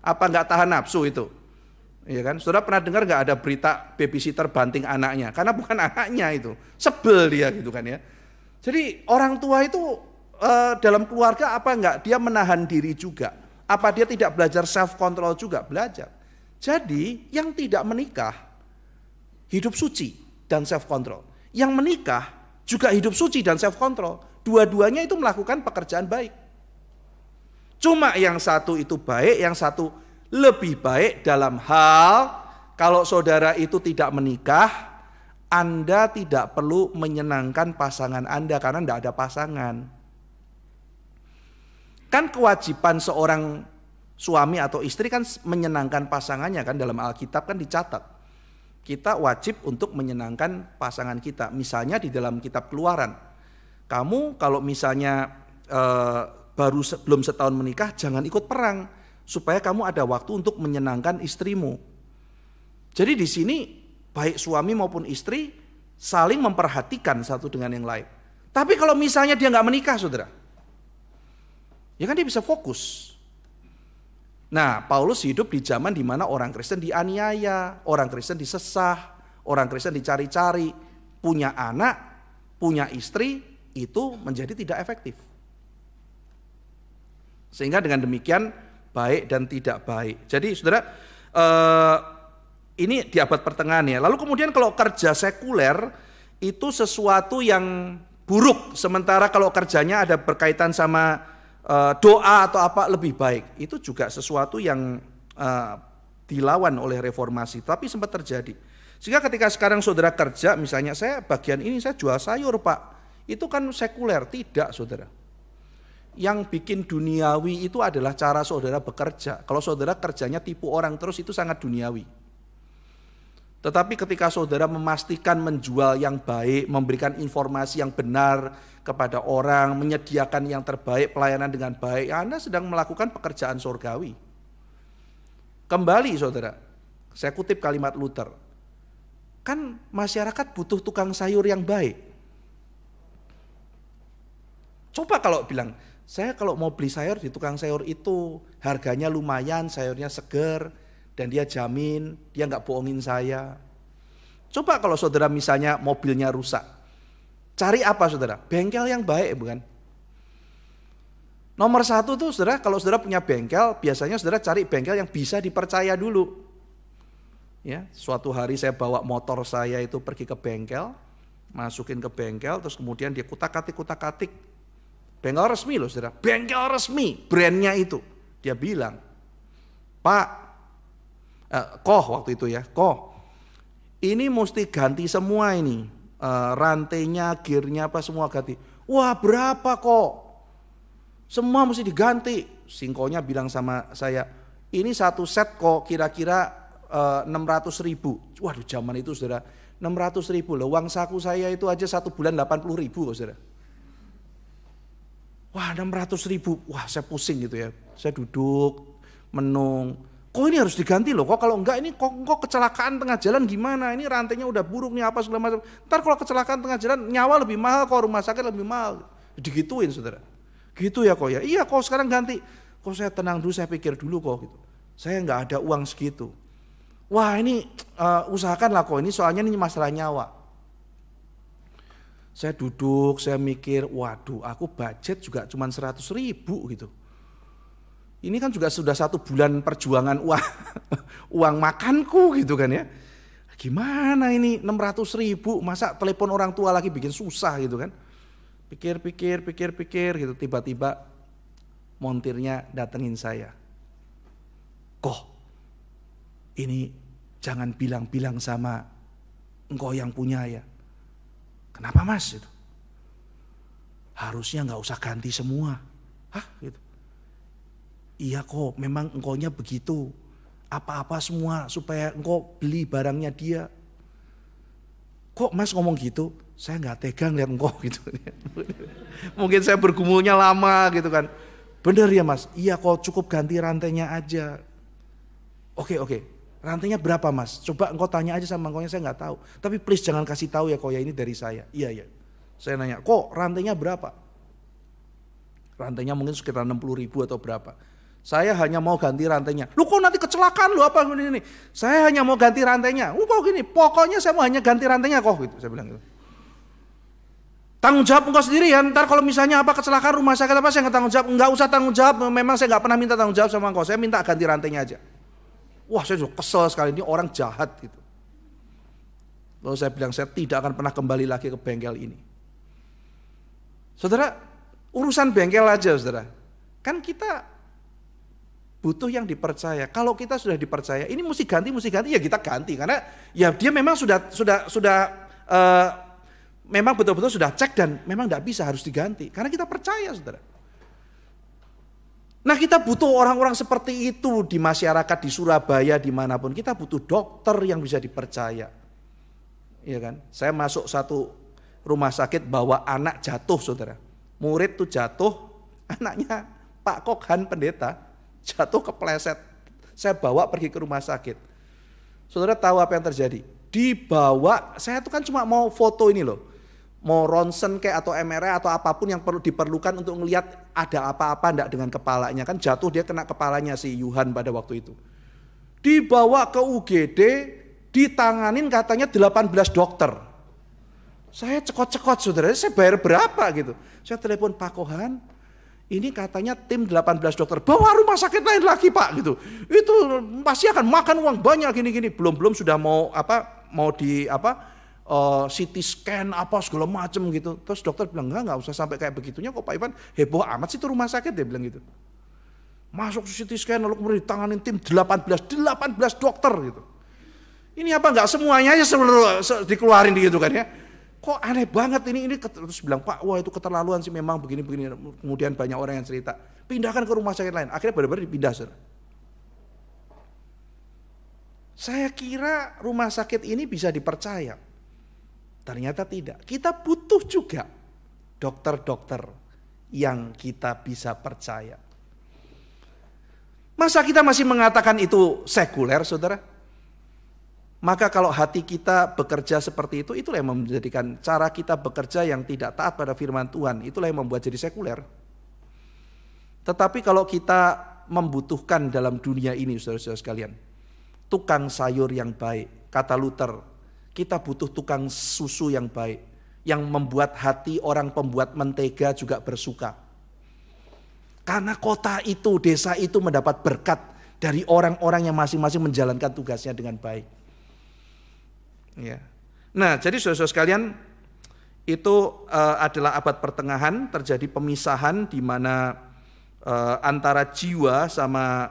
Apa nggak tahan nafsu itu? Ya kan? Saudara pernah dengar nggak ada berita babysitter banting anaknya? Karena bukan anaknya itu. Sebel dia gitu kan ya. Jadi orang tua itu uh, dalam keluarga apa enggak? Dia menahan diri juga. Apa dia tidak belajar self control juga? Belajar. Jadi yang tidak menikah hidup suci dan self control. Yang menikah juga hidup suci dan self control. Dua-duanya itu melakukan pekerjaan baik. Cuma yang satu itu baik, yang satu lebih baik dalam hal kalau saudara itu tidak menikah, Anda tidak perlu menyenangkan pasangan Anda karena tidak ada pasangan. Kan kewajiban seorang suami atau istri kan menyenangkan pasangannya kan dalam Alkitab kan dicatat. Kita wajib untuk menyenangkan pasangan kita. Misalnya di dalam kitab Keluaran. Kamu kalau misalnya eh, baru se belum setahun menikah jangan ikut perang supaya kamu ada waktu untuk menyenangkan istrimu. Jadi di sini baik suami maupun istri saling memperhatikan satu dengan yang lain. Tapi kalau misalnya dia nggak menikah, saudara, ya kan dia bisa fokus. Nah, Paulus hidup di zaman di mana orang Kristen dianiaya, orang Kristen disesah, orang Kristen dicari-cari, punya anak, punya istri, itu menjadi tidak efektif. Sehingga dengan demikian baik dan tidak baik. Jadi saudara, eh, ini di abad pertengahan ya. Lalu kemudian kalau kerja sekuler itu sesuatu yang buruk, sementara kalau kerjanya ada berkaitan sama eh, doa atau apa lebih baik. Itu juga sesuatu yang eh, dilawan oleh reformasi, tapi sempat terjadi. Sehingga ketika sekarang saudara kerja, misalnya saya bagian ini saya jual sayur pak, itu kan sekuler, tidak saudara yang bikin duniawi itu adalah cara saudara bekerja. Kalau saudara kerjanya tipu orang terus itu sangat duniawi. Tetapi ketika saudara memastikan menjual yang baik, memberikan informasi yang benar kepada orang, menyediakan yang terbaik, pelayanan dengan baik, ya Anda sedang melakukan pekerjaan surgawi. Kembali saudara, saya kutip kalimat Luther. Kan masyarakat butuh tukang sayur yang baik. Coba kalau bilang, saya kalau mau beli sayur di tukang sayur itu harganya lumayan, sayurnya seger dan dia jamin, dia nggak bohongin saya. Coba kalau saudara misalnya mobilnya rusak, cari apa saudara? Bengkel yang baik bukan? Nomor satu tuh saudara, kalau saudara punya bengkel, biasanya saudara cari bengkel yang bisa dipercaya dulu. Ya, suatu hari saya bawa motor saya itu pergi ke bengkel, masukin ke bengkel, terus kemudian dia kutak-katik, kutak-katik, Bengkel resmi loh saudara, bengkel resmi brandnya itu. Dia bilang, Pak, eh, Koh waktu itu ya, Koh, ini mesti ganti semua ini. Eh, rantainya, gearnya apa semua ganti. Wah berapa kok? Semua mesti diganti. Singkonya bilang sama saya, ini satu set kok kira-kira eh, ratus ribu. Waduh zaman itu saudara, ratus ribu loh. Uang saku saya itu aja satu bulan delapan puluh ribu loh saudara. Wah 600 ribu, wah saya pusing gitu ya. Saya duduk, menung. Kok ini harus diganti loh, kok kalau enggak ini kok, kok kecelakaan tengah jalan gimana? Ini rantainya udah buruk nih apa segala macam. Ntar kalau kecelakaan tengah jalan nyawa lebih mahal kok, rumah sakit lebih mahal. Digituin saudara. Gitu ya kok ya, iya kok sekarang ganti. Kok saya tenang dulu, saya pikir dulu kok gitu. Saya enggak ada uang segitu. Wah ini uh, eh, usahakan lah kok ini soalnya ini masalah nyawa. Saya duduk, saya mikir, waduh aku budget juga cuma 100 ribu gitu. Ini kan juga sudah satu bulan perjuangan uang, uang makanku gitu kan ya. Gimana ini 600 ribu, masa telepon orang tua lagi bikin susah gitu kan. Pikir, pikir, pikir, pikir gitu. Tiba-tiba montirnya datengin saya. Kok ini jangan bilang-bilang sama engkau yang punya ya. Kenapa mas? Itu Harusnya nggak usah ganti semua. Hah? Gitu. Iya kok, memang nya begitu. Apa-apa semua supaya engkau beli barangnya dia. Kok mas ngomong gitu? Saya nggak tega ngeliat engkau gitu. Mungkin saya bergumulnya lama gitu kan. Bener ya mas? Iya kok cukup ganti rantainya aja. Oke oke, Rantainya berapa mas? Coba engkau tanya aja sama engkau saya nggak tahu. Tapi please jangan kasih tahu ya ya ini dari saya. Iya ya. Saya nanya, kok rantainya berapa? Rantainya mungkin sekitar 60 ribu atau berapa. Saya hanya mau ganti rantainya. Lu kok nanti kecelakaan lu apa ini, ini? Saya hanya mau ganti rantainya. Lu kok gini? Pokoknya saya mau hanya ganti rantainya kok gitu. Saya bilang gitu. Tanggung jawab engkau sendiri ya. Ntar kalau misalnya apa kecelakaan rumah sakit apa saya nggak tanggung jawab. Nggak usah tanggung jawab. Memang saya nggak pernah minta tanggung jawab sama engkau. Saya minta ganti rantainya aja. Wah saya juga kesel sekali ini orang jahat gitu. Lalu saya bilang saya tidak akan pernah kembali lagi ke bengkel ini. Saudara, urusan bengkel aja saudara. Kan kita butuh yang dipercaya. Kalau kita sudah dipercaya, ini mesti ganti, mesti ganti ya kita ganti karena ya dia memang sudah sudah sudah uh, memang betul-betul sudah cek dan memang tidak bisa harus diganti karena kita percaya saudara. Nah kita butuh orang-orang seperti itu di masyarakat, di Surabaya, dimanapun. Kita butuh dokter yang bisa dipercaya. Iya kan? Saya masuk satu rumah sakit bawa anak jatuh saudara. Murid tuh jatuh, anaknya Pak Kokhan pendeta jatuh ke kepleset. Saya bawa pergi ke rumah sakit. Saudara tahu apa yang terjadi? Dibawa, saya tuh kan cuma mau foto ini loh mau ronsen kayak atau MRI atau apapun yang perlu diperlukan untuk melihat ada apa-apa enggak dengan kepalanya kan jatuh dia kena kepalanya si Yuhan pada waktu itu dibawa ke UGD ditanganin katanya 18 dokter saya cekot-cekot saudara saya bayar berapa gitu saya telepon Pak Kohan ini katanya tim 18 dokter bawa rumah sakit lain lagi pak gitu itu pasti akan makan uang banyak gini-gini belum belum sudah mau apa mau di apa uh, CT scan apa segala macam gitu. Terus dokter bilang enggak nggak usah sampai kayak begitunya kok Pak Ivan heboh amat sih itu rumah sakit dia bilang gitu. Masuk CT scan lalu kemudian ditanganin tim 18 18 dokter gitu. Ini apa enggak semuanya aja sebelum se dikeluarin gitu kan ya. Kok aneh banget ini ini terus bilang Pak wah itu keterlaluan sih memang begini begini kemudian banyak orang yang cerita pindahkan ke rumah sakit lain akhirnya benar-benar dipindah sir. Saya kira rumah sakit ini bisa dipercaya Ternyata tidak. Kita butuh juga dokter-dokter yang kita bisa percaya. Masa kita masih mengatakan itu sekuler, saudara? Maka kalau hati kita bekerja seperti itu, itulah yang menjadikan cara kita bekerja yang tidak taat pada firman Tuhan, itulah yang membuat jadi sekuler. Tetapi kalau kita membutuhkan dalam dunia ini, saudara-saudara sekalian, tukang sayur yang baik, kata Luther, kita butuh tukang susu yang baik, yang membuat hati orang pembuat mentega juga bersuka. Karena kota itu, desa itu mendapat berkat dari orang-orang yang masing-masing menjalankan tugasnya dengan baik. Ya. Nah, jadi saudara-saudara sekalian, itu uh, adalah abad pertengahan terjadi pemisahan di mana uh, antara jiwa sama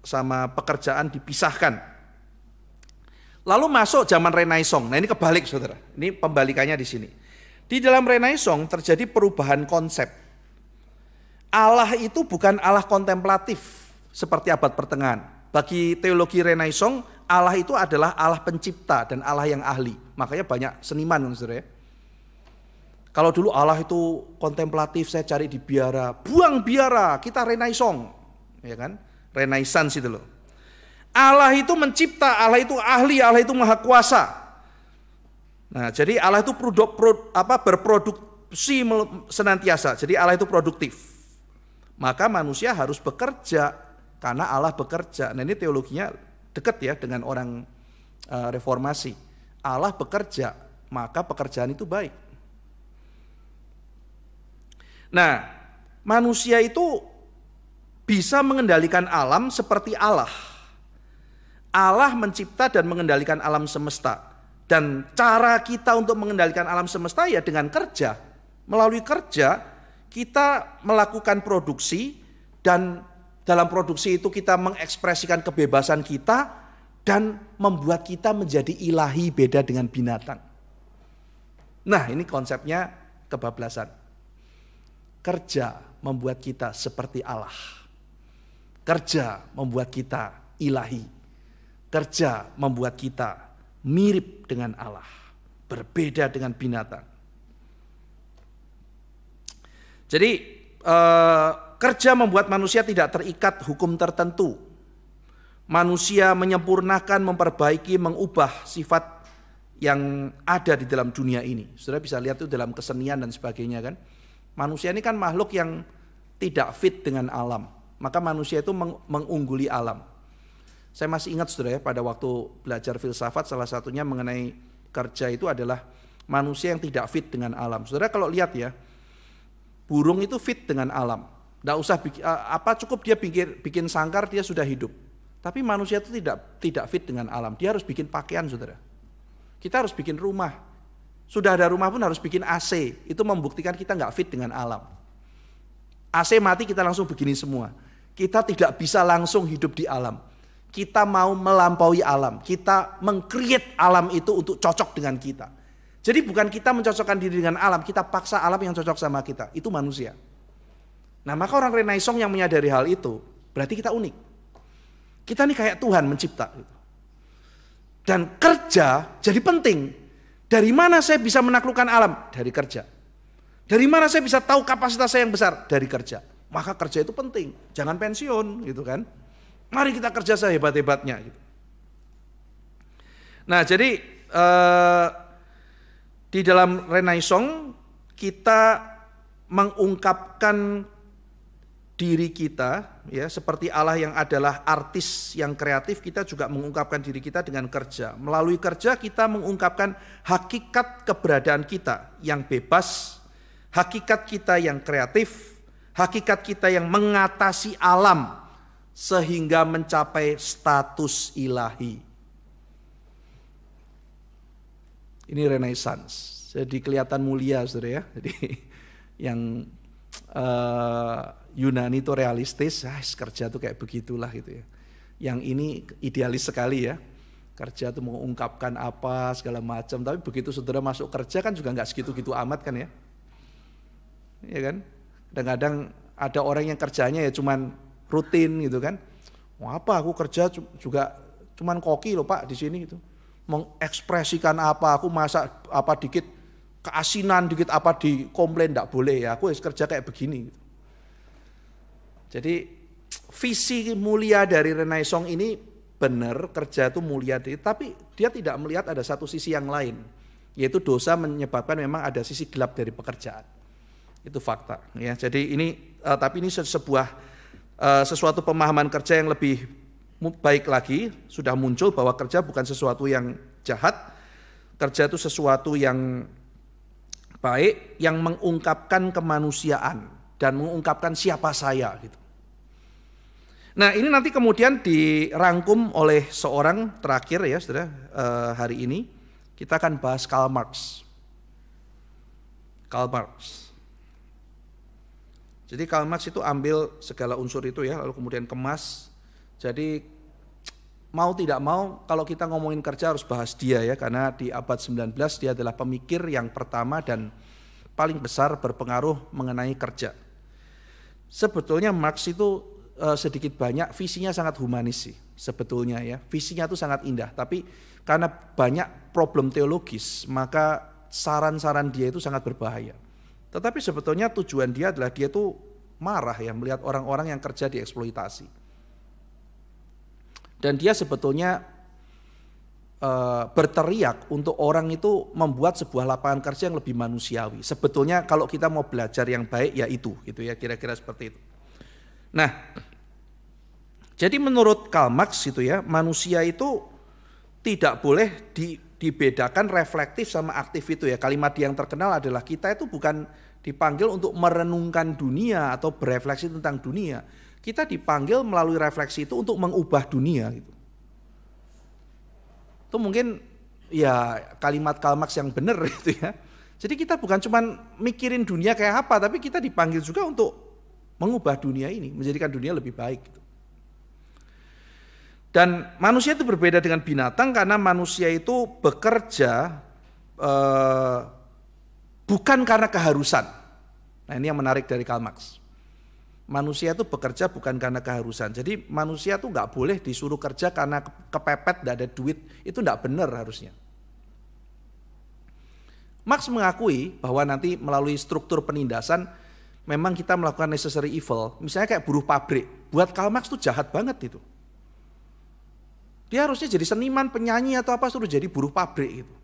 sama pekerjaan dipisahkan. Lalu masuk zaman Renaissance. Nah ini kebalik saudara. Ini pembalikannya di sini. Di dalam Renaissance terjadi perubahan konsep. Allah itu bukan Allah kontemplatif seperti abad pertengahan. Bagi teologi Renaissance, Allah itu adalah Allah pencipta dan Allah yang ahli. Makanya banyak seniman saudara ya. Kalau dulu Allah itu kontemplatif, saya cari di biara. Buang biara, kita Renaissance. Ya kan? Renaissance itu loh. Allah itu mencipta, Allah itu ahli, Allah itu maha kuasa. Nah, jadi Allah itu produk, produk apa berproduksi senantiasa. Jadi Allah itu produktif. Maka manusia harus bekerja karena Allah bekerja. Nah, ini teologinya dekat ya dengan orang uh, reformasi. Allah bekerja, maka pekerjaan itu baik. Nah, manusia itu bisa mengendalikan alam seperti Allah. Allah mencipta dan mengendalikan alam semesta. Dan cara kita untuk mengendalikan alam semesta ya dengan kerja. Melalui kerja kita melakukan produksi dan dalam produksi itu kita mengekspresikan kebebasan kita dan membuat kita menjadi ilahi beda dengan binatang. Nah ini konsepnya kebablasan. Kerja membuat kita seperti Allah. Kerja membuat kita ilahi kerja membuat kita mirip dengan Allah, berbeda dengan binatang. Jadi eh, kerja membuat manusia tidak terikat hukum tertentu. Manusia menyempurnakan, memperbaiki, mengubah sifat yang ada di dalam dunia ini. Saudara bisa lihat itu dalam kesenian dan sebagainya kan. Manusia ini kan makhluk yang tidak fit dengan alam. Maka manusia itu mengungguli alam. Saya masih ingat saudara ya, pada waktu belajar filsafat salah satunya mengenai kerja itu adalah manusia yang tidak fit dengan alam. Saudara kalau lihat ya, burung itu fit dengan alam. Tidak usah eh, apa cukup dia bikin, bikin sangkar dia sudah hidup. Tapi manusia itu tidak tidak fit dengan alam. Dia harus bikin pakaian saudara. Kita harus bikin rumah. Sudah ada rumah pun harus bikin AC. Itu membuktikan kita nggak fit dengan alam. AC mati kita langsung begini semua. Kita tidak bisa langsung hidup di alam kita mau melampaui alam, kita mengkreat alam itu untuk cocok dengan kita. Jadi bukan kita mencocokkan diri dengan alam, kita paksa alam yang cocok sama kita. Itu manusia. Nah maka orang Renaissance yang menyadari hal itu, berarti kita unik. Kita ini kayak Tuhan mencipta. Gitu. Dan kerja jadi penting. Dari mana saya bisa menaklukkan alam? Dari kerja. Dari mana saya bisa tahu kapasitas saya yang besar? Dari kerja. Maka kerja itu penting. Jangan pensiun gitu kan. Mari kita kerja sehebat-hebatnya. Nah, jadi eh, di dalam Renaissance kita mengungkapkan diri kita ya seperti Allah yang adalah artis yang kreatif kita juga mengungkapkan diri kita dengan kerja melalui kerja kita mengungkapkan hakikat keberadaan kita yang bebas hakikat kita yang kreatif hakikat kita yang mengatasi alam sehingga mencapai status ilahi. Ini renaissance. Jadi kelihatan mulia Saudara ya. Jadi yang uh, Yunani itu realistis, ah, kerja tuh kayak begitulah gitu ya. Yang ini idealis sekali ya. Kerja tuh mengungkapkan apa segala macam, tapi begitu saudara masuk kerja kan juga nggak segitu-gitu amat kan ya. Iya kan? Kadang-kadang ada orang yang kerjanya ya cuman rutin gitu kan. Mau apa aku kerja juga cuman koki loh Pak di sini gitu. Mengekspresikan apa, aku masak apa dikit keasinan dikit apa dikomplain tidak boleh ya. Aku kerja kayak begini gitu. Jadi visi mulia dari Renaissance ini benar kerja itu mulia, tapi dia tidak melihat ada satu sisi yang lain, yaitu dosa menyebabkan memang ada sisi gelap dari pekerjaan. Itu fakta ya. Jadi ini eh, tapi ini sebuah Eh, sesuatu pemahaman kerja yang lebih baik lagi sudah muncul bahwa kerja bukan sesuatu yang jahat, kerja itu sesuatu yang baik yang mengungkapkan kemanusiaan dan mengungkapkan siapa saya gitu. Nah ini nanti kemudian dirangkum oleh seorang terakhir ya saudara eh, hari ini kita akan bahas Karl Marx. Karl Marx. Jadi Karl Marx itu ambil segala unsur itu ya, lalu kemudian kemas. Jadi mau tidak mau kalau kita ngomongin kerja harus bahas dia ya, karena di abad 19 dia adalah pemikir yang pertama dan paling besar berpengaruh mengenai kerja. Sebetulnya Marx itu e, sedikit banyak visinya sangat humanis sih sebetulnya ya. Visinya itu sangat indah, tapi karena banyak problem teologis, maka saran-saran dia itu sangat berbahaya. Tetapi sebetulnya tujuan dia adalah dia itu marah ya melihat orang-orang yang kerja dieksploitasi. Dan dia sebetulnya e, berteriak untuk orang itu membuat sebuah lapangan kerja yang lebih manusiawi. Sebetulnya kalau kita mau belajar yang baik ya itu gitu ya kira-kira seperti itu. Nah, jadi menurut Karl Marx itu ya, manusia itu tidak boleh di dibedakan reflektif sama aktif itu ya. Kalimat yang terkenal adalah kita itu bukan dipanggil untuk merenungkan dunia atau berefleksi tentang dunia. Kita dipanggil melalui refleksi itu untuk mengubah dunia gitu. Itu mungkin ya kalimat Kalmax yang benar itu ya. Jadi kita bukan cuma mikirin dunia kayak apa, tapi kita dipanggil juga untuk mengubah dunia ini, menjadikan dunia lebih baik. Gitu. Dan manusia itu berbeda dengan binatang karena manusia itu bekerja eh, bukan karena keharusan. Nah ini yang menarik dari Karl Marx. Manusia itu bekerja bukan karena keharusan. Jadi manusia itu nggak boleh disuruh kerja karena kepepet, nggak ada duit. Itu nggak benar harusnya. Marx mengakui bahwa nanti melalui struktur penindasan memang kita melakukan necessary evil. Misalnya kayak buruh pabrik. Buat Karl Marx itu jahat banget itu. Dia harusnya jadi seniman, penyanyi atau apa suruh jadi buruh pabrik gitu.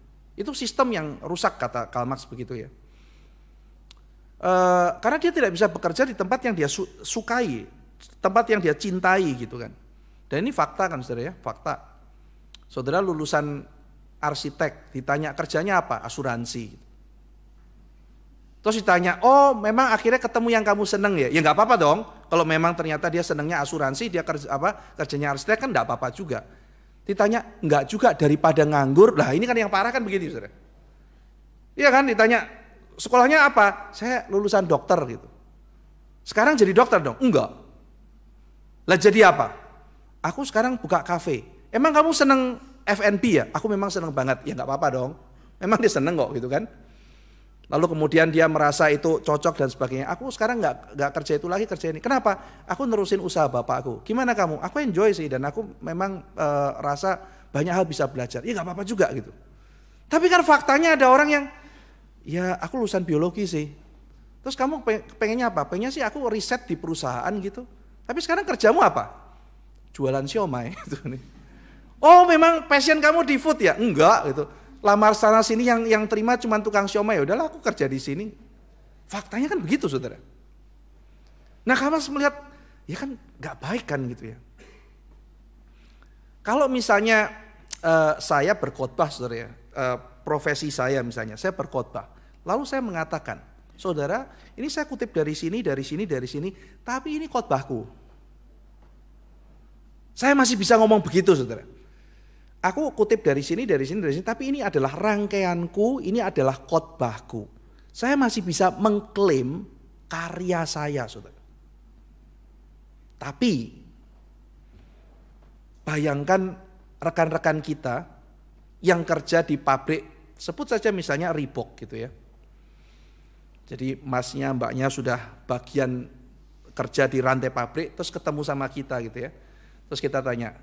Itu sistem yang rusak kata Karl Marx begitu ya. E, karena dia tidak bisa bekerja di tempat yang dia su sukai, tempat yang dia cintai gitu kan. Dan ini fakta kan saudara ya, fakta. Saudara lulusan arsitek, ditanya kerjanya apa? Asuransi. Terus ditanya, oh memang akhirnya ketemu yang kamu seneng ya? Ya nggak apa-apa dong. Kalau memang ternyata dia senengnya asuransi, dia kerja apa kerjanya arsitek kan nggak apa-apa juga. Ditanya, enggak juga daripada nganggur. Lah ini kan yang parah kan begini saudara. Iya kan ditanya, sekolahnya apa? Saya lulusan dokter gitu. Sekarang jadi dokter dong? Enggak. Lah jadi apa? Aku sekarang buka kafe. Emang kamu seneng FNP ya? Aku memang seneng banget. Ya nggak apa-apa dong. Memang dia seneng kok gitu kan. Lalu kemudian dia merasa itu cocok dan sebagainya. Aku sekarang nggak nggak kerja itu lagi kerja ini. Kenapa? Aku nerusin usaha bapakku. Gimana kamu? Aku enjoy sih dan aku memang e, rasa banyak hal bisa belajar. Iya nggak apa-apa juga gitu. Tapi kan faktanya ada orang yang ya aku lulusan biologi sih. Terus kamu pengennya apa? Pengennya sih aku riset di perusahaan gitu. Tapi sekarang kerjamu apa? Jualan siomay gitu nih. Oh memang passion kamu di food ya? Enggak gitu lamar sana sini yang yang terima cuma tukang siomay, ya udahlah aku kerja di sini. Faktanya kan begitu saudara. Nah kamas melihat, ya kan gak baik kan gitu ya. Kalau misalnya uh, saya berkhotbah saudara ya, uh, profesi saya misalnya, saya berkhotbah. Lalu saya mengatakan, saudara ini saya kutip dari sini, dari sini, dari sini, tapi ini khotbahku. Saya masih bisa ngomong begitu saudara. Aku kutip dari sini, dari sini, dari sini, tapi ini adalah rangkaianku, ini adalah khotbahku. Saya masih bisa mengklaim karya saya, saudara. Tapi bayangkan rekan-rekan kita yang kerja di pabrik, sebut saja misalnya Reebok gitu ya. Jadi masnya, mbaknya sudah bagian kerja di rantai pabrik, terus ketemu sama kita gitu ya. Terus kita tanya,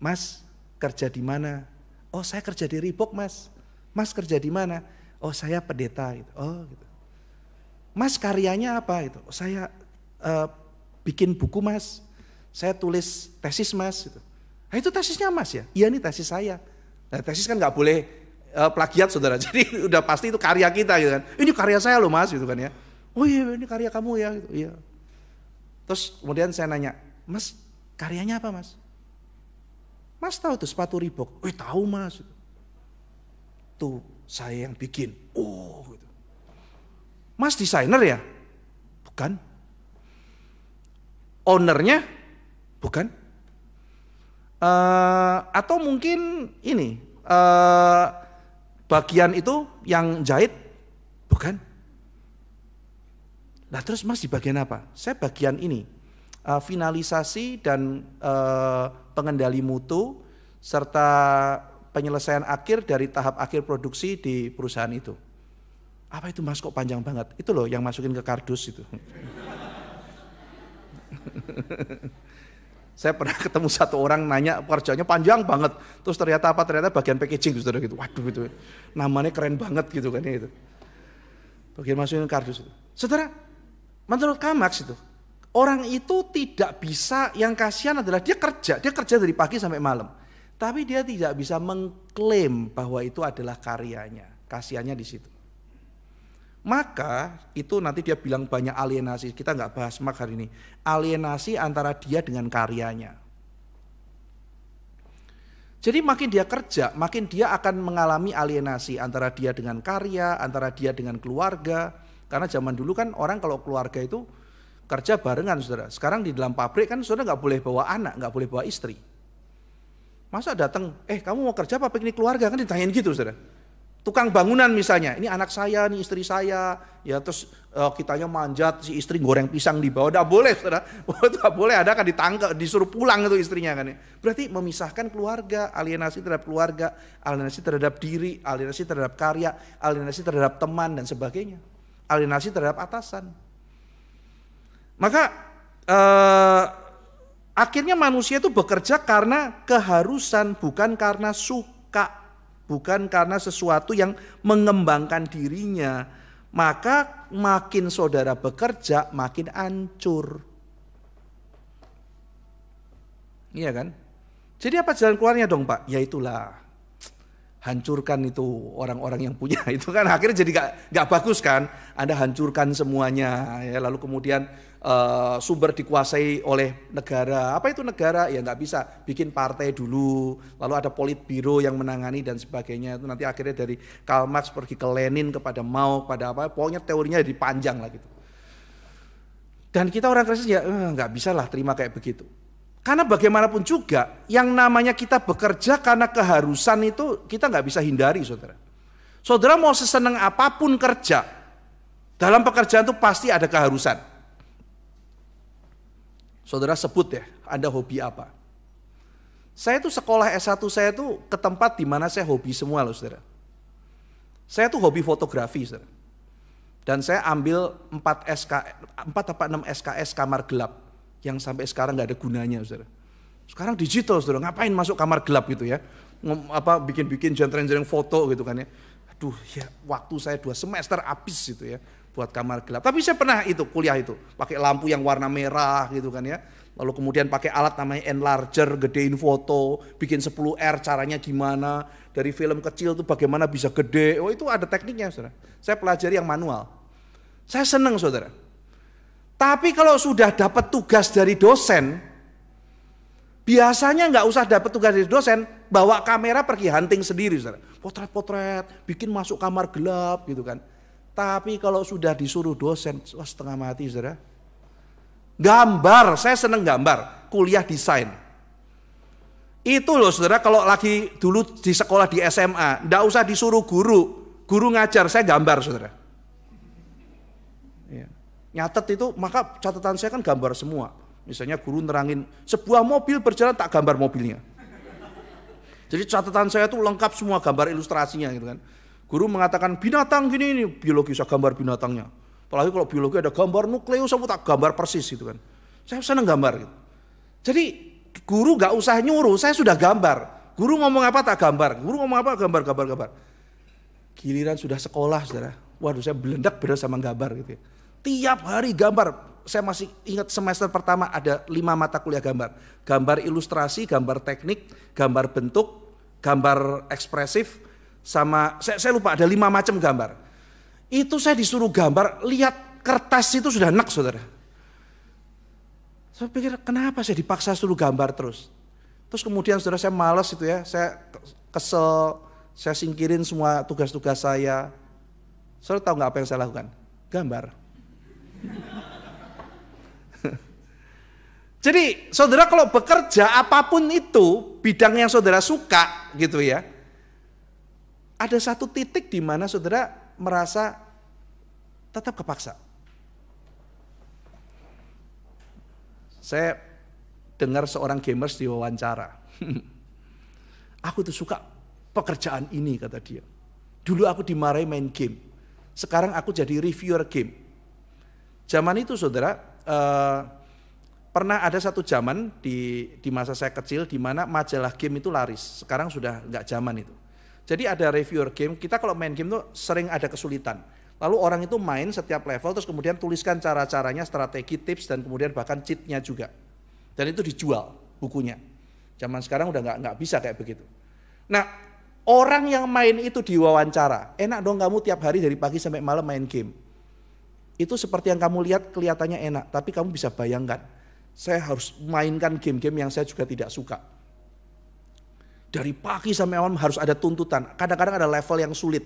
mas kerja di mana? Oh saya kerja di Ribok mas. Mas kerja di mana? Oh saya pendeta gitu. Oh gitu. Mas karyanya apa gitu? Oh, saya uh, bikin buku mas. Saya tulis tesis mas gitu. Nah, itu tesisnya mas ya? Iya ini tesis saya. Nah, tesis kan nggak boleh uh, plagiat saudara. Jadi udah pasti itu karya kita gitu kan. Ini karya saya loh mas gitu kan ya. Oh iya ini karya kamu ya gitu. Iya. Terus kemudian saya nanya, mas karyanya apa mas? Mas tahu tuh sepatu Reebok? Wih tahu mas. Tuh saya yang bikin. Oh gitu. Mas desainer ya? Bukan. Ownernya? Bukan. Uh, atau mungkin ini uh, bagian itu yang jahit? Bukan. Nah terus mas di bagian apa? Saya bagian ini. Uh, finalisasi dan uh, pengendali mutu, serta penyelesaian akhir dari tahap akhir produksi di perusahaan itu. Apa itu mas kok panjang banget? Itu loh yang masukin ke kardus itu. Saya pernah ketemu satu orang nanya kerjanya panjang banget. Terus ternyata apa? Ternyata bagian packaging sudah gitu. Waduh itu namanya keren banget gitu kan ya, itu. Bagian masukin ke kardus itu. Saudara, menurut Kamax itu, Orang itu tidak bisa, yang kasihan adalah dia kerja, dia kerja dari pagi sampai malam. Tapi dia tidak bisa mengklaim bahwa itu adalah karyanya, kasihannya di situ. Maka itu nanti dia bilang banyak alienasi, kita nggak bahas mak hari ini. Alienasi antara dia dengan karyanya. Jadi makin dia kerja, makin dia akan mengalami alienasi antara dia dengan karya, antara dia dengan keluarga. Karena zaman dulu kan orang kalau keluarga itu kerja barengan saudara. Sekarang di dalam pabrik kan saudara nggak boleh bawa anak, nggak boleh bawa istri. Masa datang, eh kamu mau kerja apa piknik keluarga? Kan ditanyain gitu saudara. Tukang bangunan misalnya, ini anak saya, ini istri saya, ya terus uh, kitanya manjat, si istri goreng pisang di bawah, tidak boleh saudara. Tidak boleh, ada kan ditangkap, disuruh pulang itu istrinya kan. Ya. Berarti memisahkan keluarga, alienasi terhadap keluarga, alienasi terhadap diri, alienasi terhadap karya, alienasi terhadap teman dan sebagainya. Alienasi terhadap atasan. Maka eh, akhirnya manusia itu bekerja karena keharusan, bukan karena suka, bukan karena sesuatu yang mengembangkan dirinya. Maka makin saudara bekerja, makin hancur. Iya kan? Jadi apa jalan keluarnya dong Pak? Ya itulah hancurkan itu orang-orang yang punya itu kan akhirnya jadi gak, gak bagus kan anda hancurkan semuanya ya lalu kemudian uh, sumber dikuasai oleh negara. Apa itu negara? Ya nggak bisa bikin partai dulu, lalu ada politbiro yang menangani dan sebagainya. Itu nanti akhirnya dari Karl Marx pergi ke Lenin kepada Mao pada apa? Pokoknya teorinya jadi panjang lah gitu. Dan kita orang Kristen ya eh, nggak bisa lah terima kayak begitu. Karena bagaimanapun juga yang namanya kita bekerja karena keharusan itu kita nggak bisa hindari saudara. Saudara mau seseneng apapun kerja, dalam pekerjaan itu pasti ada keharusan. Saudara sebut ya, Anda hobi apa? Saya tuh sekolah S1 saya tuh ke tempat di mana saya hobi semua loh saudara. Saya tuh hobi fotografi saudara. Dan saya ambil 4 SK, 4 apa 6 SKS kamar gelap yang sampai sekarang nggak ada gunanya saudara. Sekarang digital saudara, ngapain masuk kamar gelap gitu ya? apa bikin-bikin jentren-jentren foto gitu kan ya. Aduh ya waktu saya dua semester habis gitu ya buat kamar gelap. Tapi saya pernah itu kuliah itu, pakai lampu yang warna merah gitu kan ya. Lalu kemudian pakai alat namanya enlarger, gedein foto, bikin 10R caranya gimana, dari film kecil itu bagaimana bisa gede. Oh itu ada tekniknya saudara. Saya pelajari yang manual. Saya seneng saudara. Tapi kalau sudah dapat tugas dari dosen, biasanya nggak usah dapat tugas dari dosen, bawa kamera pergi hunting sendiri saudara. Potret-potret, bikin masuk kamar gelap gitu kan. Tapi kalau sudah disuruh dosen, wah setengah mati saudara. Gambar, saya seneng gambar, kuliah desain. Itu loh saudara, kalau lagi dulu di sekolah di SMA, ndak usah disuruh guru, guru ngajar, saya gambar saudara. Iya. Nyatet itu, maka catatan saya kan gambar semua. Misalnya guru nerangin, sebuah mobil berjalan tak gambar mobilnya. Jadi catatan saya tuh lengkap semua gambar ilustrasinya gitu kan. Guru mengatakan binatang gini ini biologi saya gambar binatangnya. Apalagi kalau biologi ada gambar nukleus aku tak gambar persis gitu kan. Saya senang gambar gitu. Jadi guru gak usah nyuruh, saya sudah gambar. Guru ngomong apa tak gambar, guru ngomong apa gambar, gambar, gambar. Giliran sudah sekolah saudara, waduh saya belendak bener sama gambar gitu ya. Tiap hari gambar, saya masih ingat semester pertama ada lima mata kuliah gambar. Gambar ilustrasi, gambar teknik, gambar bentuk, gambar ekspresif, sama saya, saya lupa ada lima macam gambar. Itu saya disuruh gambar, lihat kertas itu sudah enak saudara. Saya pikir kenapa saya dipaksa suruh gambar terus. Terus kemudian saudara saya males itu ya, saya kesel, saya singkirin semua tugas-tugas saya. Saudara tahu nggak apa yang saya lakukan? Gambar. Jadi saudara kalau bekerja apapun itu bidang yang saudara suka gitu ya ada satu titik di mana saudara merasa tetap kepaksa. Saya dengar seorang gamers diwawancara. aku tuh suka pekerjaan ini kata dia. Dulu aku dimarahi main game. Sekarang aku jadi reviewer game. Zaman itu saudara, eh, pernah ada satu zaman di di masa saya kecil di mana majalah game itu laris. Sekarang sudah nggak zaman itu. Jadi ada reviewer game, kita kalau main game tuh sering ada kesulitan. Lalu orang itu main setiap level terus kemudian tuliskan cara-caranya, strategi, tips dan kemudian bahkan cheatnya juga. Dan itu dijual bukunya. Zaman sekarang udah nggak nggak bisa kayak begitu. Nah orang yang main itu diwawancara, enak dong kamu tiap hari dari pagi sampai malam main game. Itu seperti yang kamu lihat kelihatannya enak, tapi kamu bisa bayangkan, saya harus mainkan game-game yang saya juga tidak suka dari pagi sampai malam harus ada tuntutan. Kadang-kadang ada level yang sulit.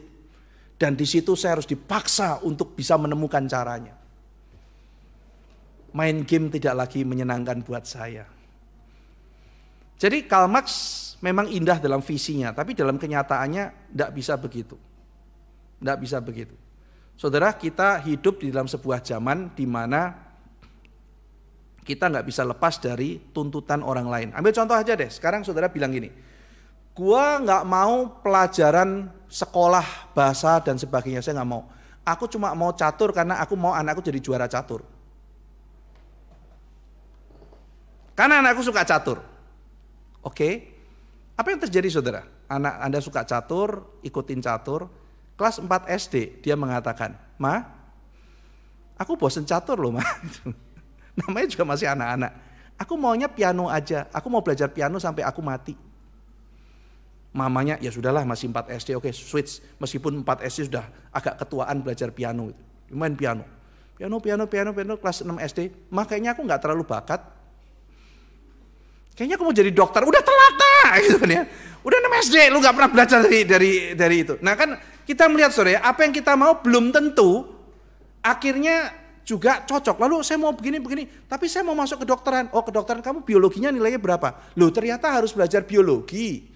Dan di situ saya harus dipaksa untuk bisa menemukan caranya. Main game tidak lagi menyenangkan buat saya. Jadi Karl Marx memang indah dalam visinya, tapi dalam kenyataannya tidak bisa begitu. Tidak bisa begitu. Saudara, kita hidup di dalam sebuah zaman di mana kita nggak bisa lepas dari tuntutan orang lain. Ambil contoh aja deh, sekarang saudara bilang gini, Gua nggak mau pelajaran sekolah bahasa dan sebagainya saya nggak mau. Aku cuma mau catur karena aku mau anakku jadi juara catur. Karena anakku suka catur. Oke. Okay. Apa yang terjadi saudara? Anak Anda suka catur, ikutin catur. Kelas 4 SD dia mengatakan, Ma, aku bosen catur loh ma. Namanya juga masih anak-anak. Aku maunya piano aja, aku mau belajar piano sampai aku mati mamanya ya sudahlah masih 4 SD oke okay, switch meskipun 4 SD sudah agak ketuaan belajar piano main piano piano piano piano piano kelas 6 SD makanya aku nggak terlalu bakat kayaknya aku mau jadi dokter udah telat dah gitu kan ya udah 6 SD lu nggak pernah belajar dari dari dari itu nah kan kita melihat sore ya, apa yang kita mau belum tentu akhirnya juga cocok. Lalu saya mau begini-begini, tapi saya mau masuk ke dokteran. Oh, ke dokteran kamu biologinya nilainya berapa? Loh, ternyata harus belajar biologi.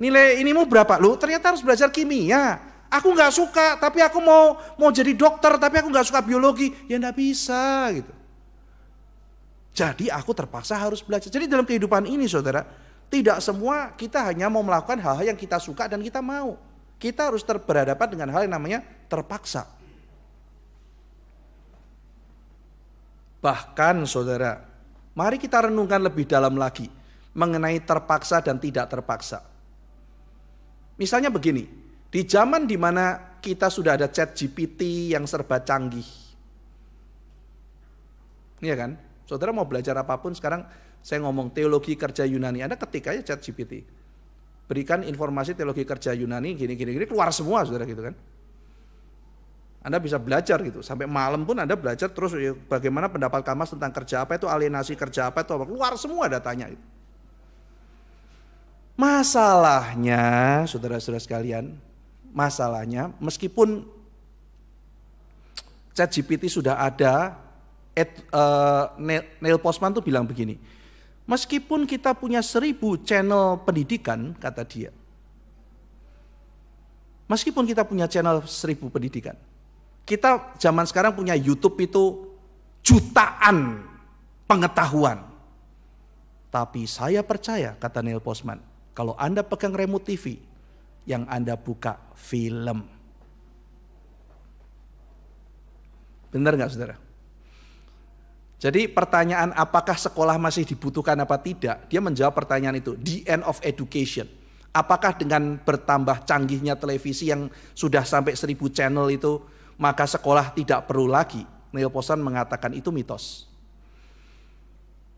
Nilai inimu berapa? Lu ternyata harus belajar kimia. Aku nggak suka, tapi aku mau mau jadi dokter, tapi aku nggak suka biologi. Ya nggak bisa gitu. Jadi aku terpaksa harus belajar. Jadi dalam kehidupan ini saudara, tidak semua kita hanya mau melakukan hal-hal yang kita suka dan kita mau. Kita harus berhadapan dengan hal yang namanya terpaksa. Bahkan saudara, mari kita renungkan lebih dalam lagi mengenai terpaksa dan tidak terpaksa. Misalnya begini, di zaman di mana kita sudah ada chat GPT yang serba canggih. Iya kan? Saudara mau belajar apapun sekarang saya ngomong teologi kerja Yunani, Anda ketik aja chat GPT. Berikan informasi teologi kerja Yunani gini gini gini keluar semua Saudara gitu kan. Anda bisa belajar gitu. Sampai malam pun Anda belajar terus ya, bagaimana pendapat Kamas tentang kerja apa itu alienasi kerja apa itu apa. Keluar semua datanya gitu. Masalahnya, saudara-saudara sekalian, masalahnya meskipun ChatGPT sudah ada, Ed, uh, Neil Postman tuh bilang begini, meskipun kita punya seribu channel pendidikan, kata dia, meskipun kita punya channel seribu pendidikan, kita zaman sekarang punya YouTube itu jutaan pengetahuan. Tapi saya percaya, kata Neil Postman, kalau Anda pegang remote TV, yang Anda buka film. Benar nggak saudara? Jadi pertanyaan apakah sekolah masih dibutuhkan apa tidak, dia menjawab pertanyaan itu, the end of education. Apakah dengan bertambah canggihnya televisi yang sudah sampai seribu channel itu, maka sekolah tidak perlu lagi? Neil Posan mengatakan itu mitos.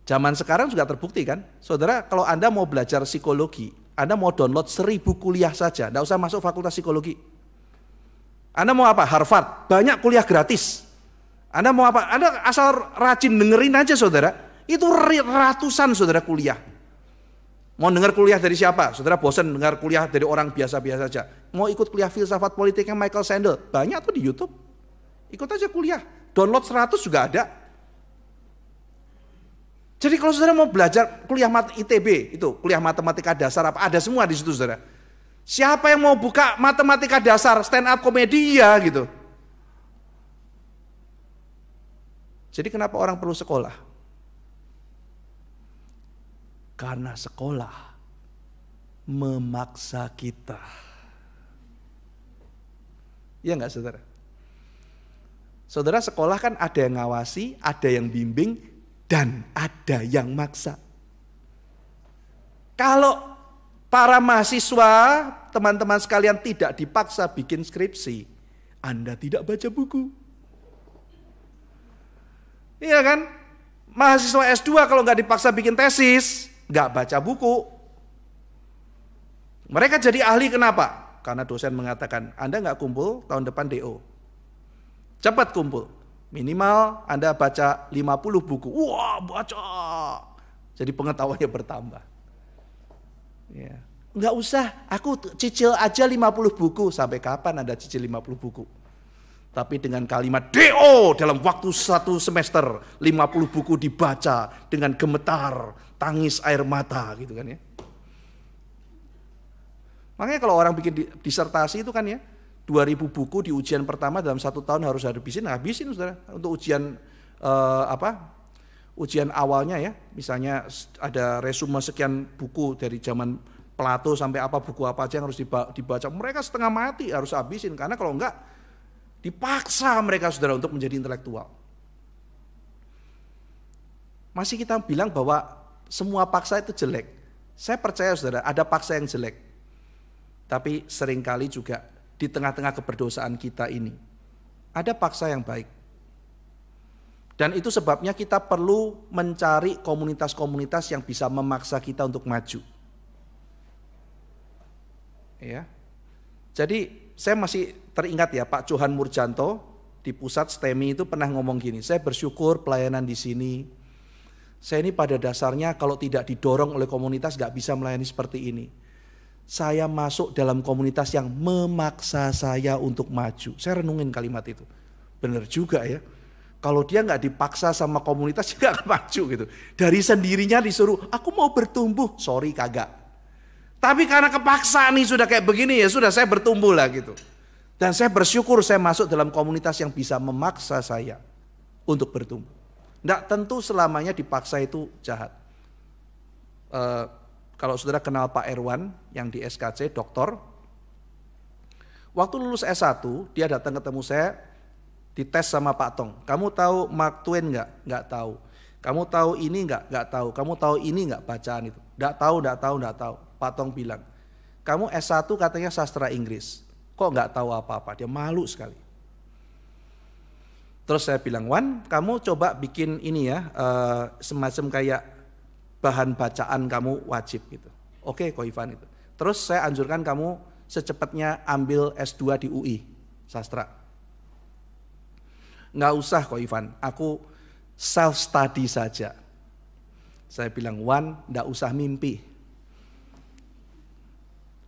Zaman sekarang juga terbukti kan? Saudara, kalau Anda mau belajar psikologi, Anda mau download seribu kuliah saja, tidak usah masuk fakultas psikologi. Anda mau apa? Harvard, banyak kuliah gratis. Anda mau apa? Anda asal rajin dengerin aja saudara. Itu ratusan saudara kuliah. Mau dengar kuliah dari siapa? Saudara bosan dengar kuliah dari orang biasa-biasa saja. Mau ikut kuliah filsafat politiknya Michael Sandel? Banyak tuh di Youtube. Ikut aja kuliah. Download seratus juga ada. Jadi kalau saudara mau belajar kuliah mat ITB itu, kuliah matematika dasar apa ada semua di situ saudara. Siapa yang mau buka matematika dasar stand up komedi ya gitu. Jadi kenapa orang perlu sekolah? Karena sekolah memaksa kita. Iya enggak saudara? Saudara sekolah kan ada yang ngawasi, ada yang bimbing, dan ada yang maksa. Kalau para mahasiswa, teman-teman sekalian tidak dipaksa bikin skripsi, Anda tidak baca buku. Iya kan? Mahasiswa S2 kalau nggak dipaksa bikin tesis, nggak baca buku. Mereka jadi ahli kenapa? Karena dosen mengatakan, Anda nggak kumpul, tahun depan DO. Cepat kumpul. Minimal Anda baca 50 buku. Wah, baca. Jadi pengetahuannya bertambah. Ya. Enggak usah, aku cicil aja 50 buku. Sampai kapan Anda cicil 50 buku? Tapi dengan kalimat DO dalam waktu satu semester 50 buku dibaca dengan gemetar, tangis air mata gitu kan ya. Makanya kalau orang bikin disertasi itu kan ya, 2000 buku di ujian pertama dalam satu tahun harus habisin, habisin saudara untuk ujian eh, apa? Ujian awalnya ya, misalnya ada resume sekian buku dari zaman Plato sampai apa buku apa aja yang harus dibaca. Mereka setengah mati harus habisin karena kalau enggak dipaksa mereka saudara untuk menjadi intelektual. Masih kita bilang bahwa semua paksa itu jelek. Saya percaya saudara, ada paksa yang jelek. Tapi seringkali juga di tengah-tengah keberdosaan kita ini. Ada paksa yang baik. Dan itu sebabnya kita perlu mencari komunitas-komunitas yang bisa memaksa kita untuk maju. Ya. Jadi saya masih teringat ya Pak Johan Murjanto di pusat STEMI itu pernah ngomong gini, saya bersyukur pelayanan di sini. Saya ini pada dasarnya kalau tidak didorong oleh komunitas gak bisa melayani seperti ini saya masuk dalam komunitas yang memaksa saya untuk maju. Saya renungin kalimat itu. Benar juga ya. Kalau dia nggak dipaksa sama komunitas, dia nggak maju gitu. Dari sendirinya disuruh, aku mau bertumbuh. Sorry kagak. Tapi karena kepaksa nih sudah kayak begini ya sudah saya bertumbuh lah gitu. Dan saya bersyukur saya masuk dalam komunitas yang bisa memaksa saya untuk bertumbuh. Nggak tentu selamanya dipaksa itu jahat. Uh, kalau saudara kenal Pak Erwan yang di SKC, dokter. Waktu lulus S1, dia datang ketemu saya, dites sama Pak Tong. Kamu tahu Mark Twain nggak? Nggak tahu. Kamu tahu ini nggak? Nggak tahu. Kamu tahu ini nggak bacaan itu? Nggak tahu, nggak tahu, nggak tahu. Pak Tong bilang, kamu S1 katanya sastra Inggris. Kok nggak tahu apa-apa? Dia malu sekali. Terus saya bilang, Wan, kamu coba bikin ini ya, uh, semacam kayak bahan bacaan kamu wajib gitu. Oke Koifan itu. Terus saya anjurkan kamu secepatnya ambil S2 di UI, sastra. Nggak usah Koifan, aku self study saja. Saya bilang, Wan, nggak usah mimpi.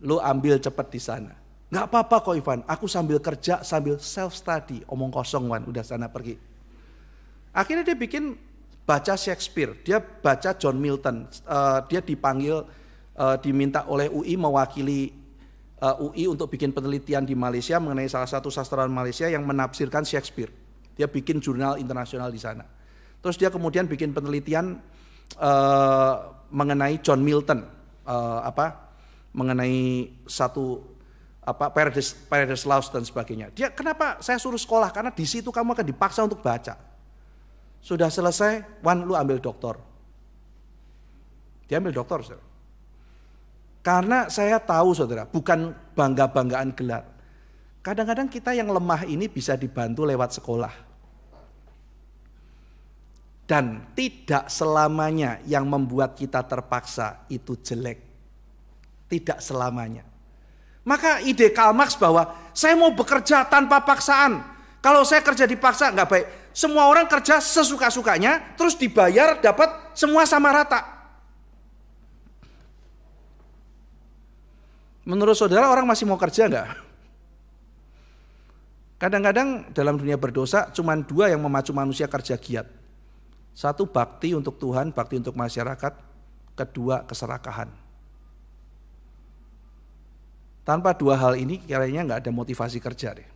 Lu ambil cepat di sana. Nggak apa-apa kok Ivan, aku sambil kerja, sambil self study. Omong kosong Wan, udah sana pergi. Akhirnya dia bikin baca Shakespeare, dia baca John Milton, uh, dia dipanggil uh, diminta oleh UI mewakili uh, eh, UI untuk bikin penelitian di Malaysia mengenai salah satu sastrawan Malaysia yang menafsirkan Shakespeare. Dia bikin jurnal internasional di sana. Terus dia kemudian bikin penelitian uh, mengenai John Milton, uh, apa mengenai satu apa Paradise, Paradise Lost dan sebagainya. Dia kenapa saya suruh sekolah karena di situ kamu akan dipaksa untuk baca sudah selesai, Wan lu ambil doktor. Dia ambil doktor, saudara. Karena saya tahu saudara, bukan bangga-banggaan gelar. Kadang-kadang kita yang lemah ini bisa dibantu lewat sekolah. Dan tidak selamanya yang membuat kita terpaksa itu jelek. Tidak selamanya. Maka ide Karl Marx bahwa saya mau bekerja tanpa paksaan. Kalau saya kerja dipaksa nggak baik. Semua orang kerja sesuka-sukanya, terus dibayar dapat semua sama rata. Menurut saudara orang masih mau kerja nggak? Kadang-kadang dalam dunia berdosa cuma dua yang memacu manusia kerja giat. Satu bakti untuk Tuhan, bakti untuk masyarakat. Kedua keserakahan. Tanpa dua hal ini kayaknya nggak ada motivasi kerja deh.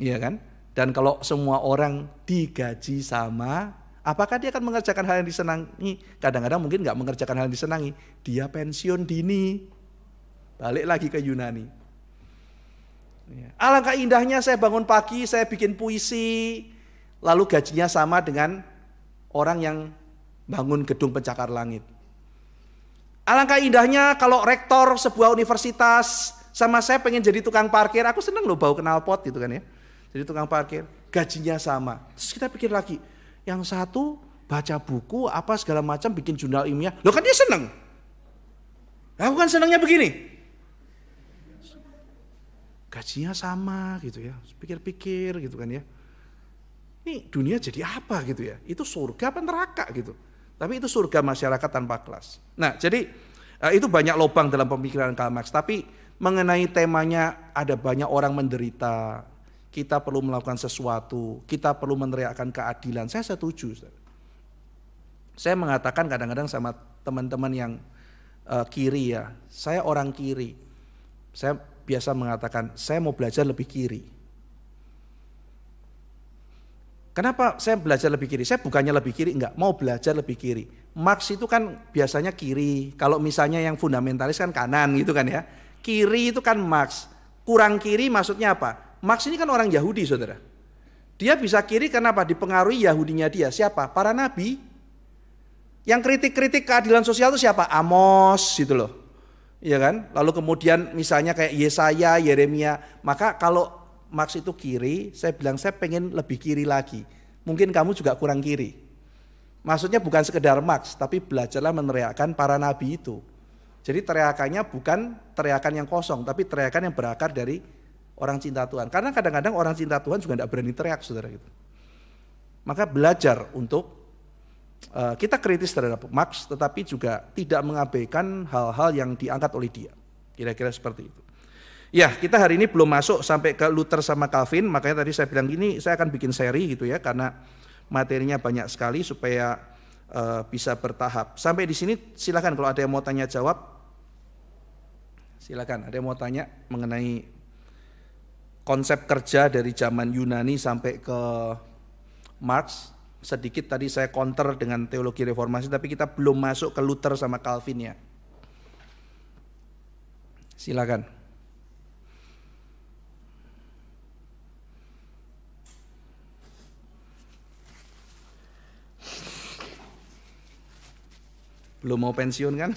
Iya kan? Dan kalau semua orang digaji sama, apakah dia akan mengerjakan hal yang disenangi? Kadang-kadang mungkin nggak mengerjakan hal yang disenangi. Dia pensiun dini. Balik lagi ke Yunani. Ya. Alangkah indahnya saya bangun pagi, saya bikin puisi, lalu gajinya sama dengan orang yang bangun gedung pencakar langit. Alangkah indahnya kalau rektor sebuah universitas sama saya pengen jadi tukang parkir, aku seneng loh bau kenal pot gitu kan ya jadi tukang parkir, gajinya sama. Terus kita pikir lagi, yang satu baca buku apa segala macam bikin jurnal ilmiah, lo kan dia seneng. Aku kan senangnya begini. Gajinya sama gitu ya, pikir-pikir gitu kan ya. Ini dunia jadi apa gitu ya? Itu surga apa neraka gitu? Tapi itu surga masyarakat tanpa kelas. Nah, jadi eh, itu banyak lobang dalam pemikiran Karl Marx. Tapi mengenai temanya ada banyak orang menderita, kita perlu melakukan sesuatu, kita perlu meneriakkan keadilan. Saya setuju. Saya mengatakan kadang-kadang sama teman-teman yang uh, kiri ya, saya orang kiri. Saya biasa mengatakan, saya mau belajar lebih kiri. Kenapa saya belajar lebih kiri? Saya bukannya lebih kiri, enggak, mau belajar lebih kiri. Marx itu kan biasanya kiri, kalau misalnya yang fundamentalis kan kanan gitu kan ya. Kiri itu kan Marx. Kurang kiri maksudnya apa? Marx ini kan orang Yahudi, saudara. Dia bisa kiri karena apa? Dipengaruhi Yahudinya dia. Siapa? Para nabi. Yang kritik-kritik keadilan sosial itu siapa? Amos gitu loh. Iya kan? Lalu kemudian misalnya kayak Yesaya, Yeremia. Maka kalau Marx itu kiri, saya bilang saya pengen lebih kiri lagi. Mungkin kamu juga kurang kiri. Maksudnya bukan sekedar Marx, tapi belajarlah meneriakan para nabi itu. Jadi teriakannya bukan teriakan yang kosong, tapi teriakan yang berakar dari orang cinta Tuhan. Karena kadang-kadang orang cinta Tuhan juga tidak berani teriak, saudara gitu. Maka belajar untuk uh, kita kritis terhadap Max, tetapi juga tidak mengabaikan hal-hal yang diangkat oleh dia. Kira-kira seperti itu. Ya, kita hari ini belum masuk sampai ke Luther sama Calvin, makanya tadi saya bilang gini, saya akan bikin seri gitu ya, karena materinya banyak sekali supaya uh, bisa bertahap. Sampai di sini silakan kalau ada yang mau tanya jawab, silakan. Ada yang mau tanya mengenai konsep kerja dari zaman Yunani sampai ke Marx sedikit tadi saya counter dengan teologi reformasi tapi kita belum masuk ke Luther sama Calvin ya. Silakan. Belum mau pensiun kan?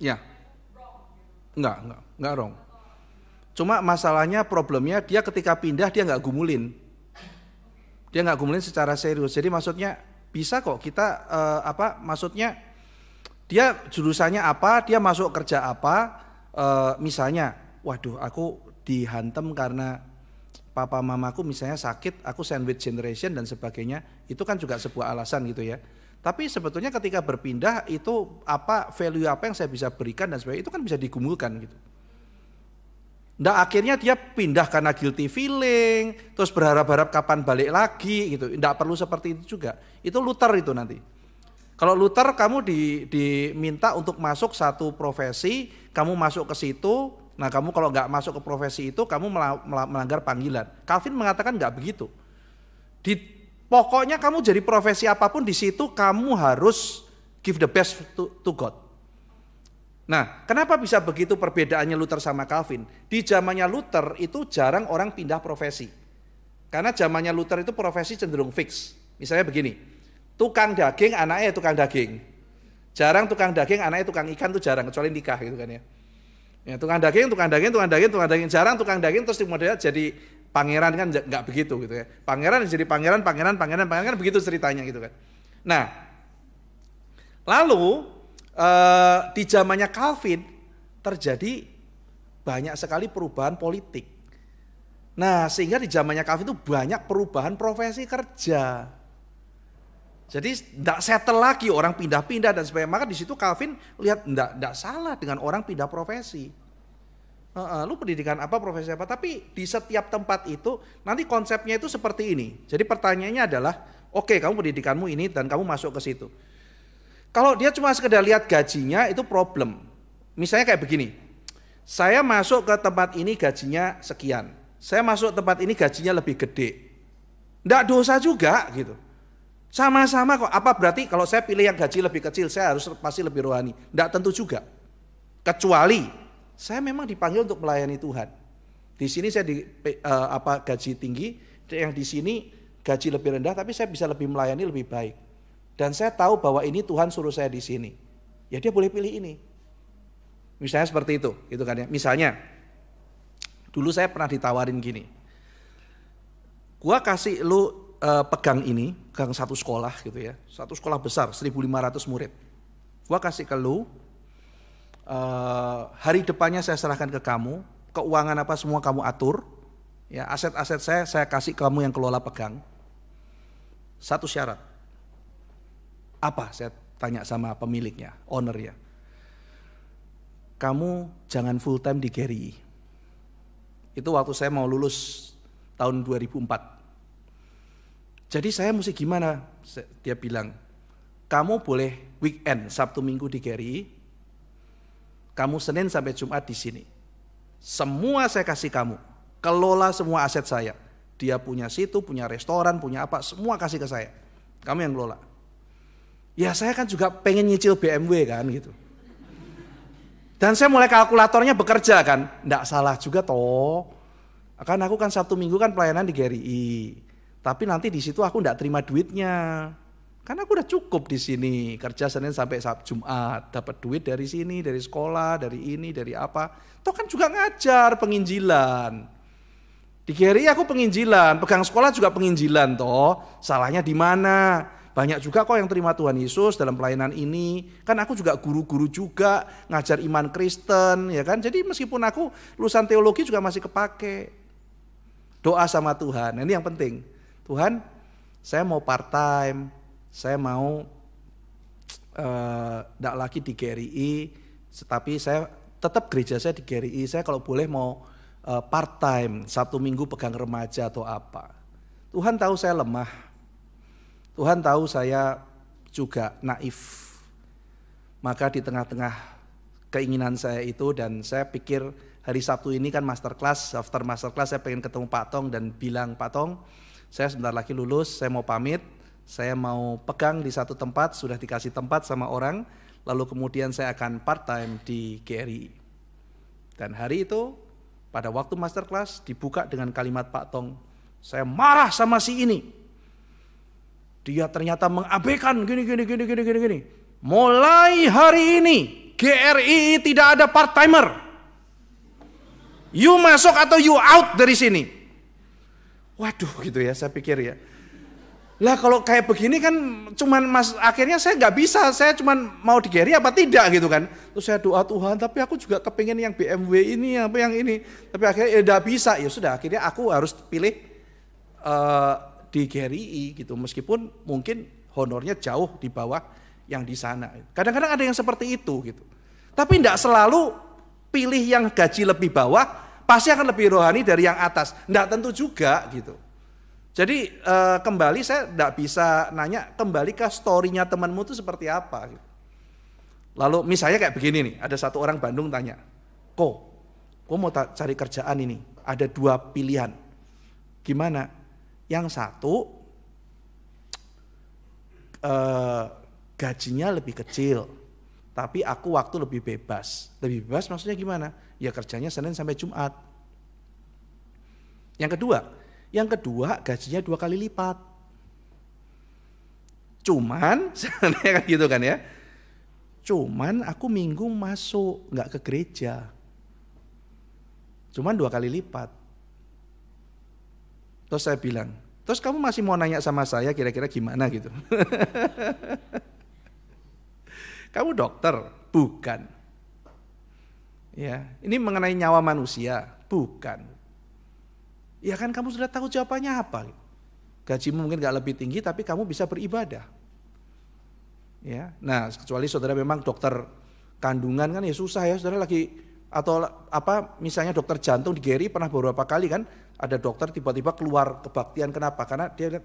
Ya. Enggak, enggak, enggak wrong. Cuma masalahnya problemnya dia ketika pindah dia enggak gumulin. Dia enggak gumulin secara serius. Jadi maksudnya bisa kok kita eh, apa maksudnya dia jurusannya apa, dia masuk kerja apa, eh, misalnya, waduh aku dihantem karena papa mamaku misalnya sakit, aku sandwich generation dan sebagainya, itu kan juga sebuah alasan gitu ya. Tapi sebetulnya ketika berpindah itu apa value apa yang saya bisa berikan dan sebagainya itu kan bisa digumulkan gitu. Nah akhirnya dia pindah karena guilty feeling, terus berharap-harap kapan balik lagi gitu. Tidak perlu seperti itu juga. Itu Luther itu nanti. Kalau Luther kamu di, diminta untuk masuk satu profesi, kamu masuk ke situ, nah kamu kalau nggak masuk ke profesi itu kamu melanggar panggilan. Calvin mengatakan nggak begitu. Di Pokoknya kamu jadi profesi apapun di situ kamu harus give the best to, to God. Nah, kenapa bisa begitu perbedaannya Luther sama Calvin? Di zamannya Luther itu jarang orang pindah profesi. Karena zamannya Luther itu profesi cenderung fix. Misalnya begini, tukang daging anaknya ya tukang daging. Jarang tukang daging anaknya tukang ikan tuh jarang kecuali nikah gitu kan ya. Ya, tukang daging, tukang daging, tukang daging, tukang daging, jarang tukang daging terus kemudian jadi pangeran kan nggak begitu gitu ya pangeran jadi pangeran pangeran pangeran pangeran kan begitu ceritanya gitu kan nah lalu eh, di zamannya Calvin terjadi banyak sekali perubahan politik nah sehingga di zamannya Calvin itu banyak perubahan profesi kerja jadi tidak settle lagi orang pindah-pindah dan sebagainya. Maka di situ Calvin lihat tidak salah dengan orang pindah profesi. Uh, uh, lu pendidikan apa, profesi apa, tapi di setiap tempat itu nanti konsepnya itu seperti ini. Jadi pertanyaannya adalah, oke okay, kamu pendidikanmu ini dan kamu masuk ke situ. Kalau dia cuma sekedar lihat gajinya itu problem. Misalnya kayak begini, saya masuk ke tempat ini gajinya sekian, saya masuk tempat ini gajinya lebih gede. Tidak dosa juga gitu. Sama-sama kok, apa berarti kalau saya pilih yang gaji lebih kecil, saya harus pasti lebih rohani. Tidak tentu juga. Kecuali saya memang dipanggil untuk melayani Tuhan. Di sini saya di uh, apa gaji tinggi, yang di sini gaji lebih rendah tapi saya bisa lebih melayani lebih baik. Dan saya tahu bahwa ini Tuhan suruh saya di sini. Ya dia boleh pilih ini. Misalnya seperti itu, gitu kan ya. Misalnya dulu saya pernah ditawarin gini. Gua kasih lu uh, pegang ini, pegang satu sekolah gitu ya. Satu sekolah besar, 1500 murid. Gua kasih ke lu uh, hari depannya saya serahkan ke kamu, keuangan apa semua kamu atur, ya aset-aset saya saya kasih kamu yang kelola pegang. Satu syarat, apa saya tanya sama pemiliknya, ownernya. Kamu jangan full time di Gary. E. Itu waktu saya mau lulus tahun 2004. Jadi saya mesti gimana? Dia bilang, kamu boleh weekend Sabtu Minggu di Gary, e, kamu Senin sampai Jumat di sini. Semua saya kasih kamu. Kelola semua aset saya. Dia punya situ, punya restoran, punya apa, semua kasih ke saya. Kamu yang kelola. Ya saya kan juga pengen nyicil BMW kan gitu. Dan saya mulai kalkulatornya bekerja kan. Tidak salah juga toh. Kan aku kan Sabtu Minggu kan pelayanan di GRI. Tapi nanti di situ aku tidak terima duitnya. Karena aku udah cukup di sini, kerja Senin sampai Sabtu Jumat, dapat duit dari sini, dari sekolah, dari ini, dari apa. Toh kan juga ngajar penginjilan. Di Kiri aku penginjilan, pegang sekolah juga penginjilan toh. Salahnya di mana? Banyak juga kok yang terima Tuhan Yesus dalam pelayanan ini. Kan aku juga guru-guru juga, ngajar iman Kristen, ya kan? Jadi meskipun aku lulusan teologi juga masih kepake. Doa sama Tuhan, nah ini yang penting. Tuhan, saya mau part time, saya mau uh, lagi di GRI, tetapi saya tetap gereja saya di GRI. Saya kalau boleh mau uh, eh, part time, satu minggu pegang remaja atau apa. Tuhan tahu saya lemah. Tuhan tahu saya juga naif. Maka di tengah-tengah keinginan saya itu dan saya pikir hari Sabtu ini kan master class, after master class saya pengen ketemu Pak Tong dan bilang Pak Tong, saya sebentar lagi lulus, saya mau pamit, saya mau pegang di satu tempat, sudah dikasih tempat sama orang, lalu kemudian saya akan part time di GRI. Dan hari itu pada waktu masterclass dibuka dengan kalimat Pak Tong, saya marah sama si ini. Dia ternyata mengabaikan gini gini gini gini gini gini. Mulai hari ini GRI tidak ada part timer. You masuk atau you out dari sini. Waduh gitu ya saya pikir ya. Lah kalau kayak begini kan cuman mas akhirnya saya nggak bisa, saya cuman mau di digeri apa tidak gitu kan. Terus saya doa Tuhan, tapi aku juga kepingin yang BMW ini, apa yang ini. Tapi akhirnya ya bisa, ya sudah akhirnya aku harus pilih uh, di GRI gitu. Meskipun mungkin honornya jauh di bawah yang di sana. Kadang-kadang ada yang seperti itu gitu. Tapi tidak selalu pilih yang gaji lebih bawah, pasti akan lebih rohani dari yang atas. Tidak tentu juga gitu. Jadi uh, kembali saya tidak bisa nanya kembali ke storynya temanmu itu seperti apa. Gitu. Lalu misalnya kayak begini nih, ada satu orang Bandung tanya, ko, gue mau cari kerjaan ini, ada dua pilihan. Gimana? Yang satu eh, gajinya lebih kecil, tapi aku waktu lebih bebas. Lebih bebas maksudnya gimana? Ya kerjanya Senin sampai Jumat. Yang kedua, yang kedua gajinya dua kali lipat. Cuman, kan gitu kan ya. Cuman aku minggu masuk nggak ke gereja. Cuman dua kali lipat. Terus saya bilang, terus kamu masih mau nanya sama saya kira-kira gimana gitu. kamu dokter? Bukan. Ya, ini mengenai nyawa manusia, bukan. Ya kan kamu sudah tahu jawabannya apa. Gajimu mungkin gak lebih tinggi tapi kamu bisa beribadah. Ya, nah kecuali saudara memang dokter kandungan kan ya susah ya saudara lagi atau apa misalnya dokter jantung di Gary pernah beberapa kali kan ada dokter tiba-tiba keluar kebaktian kenapa karena dia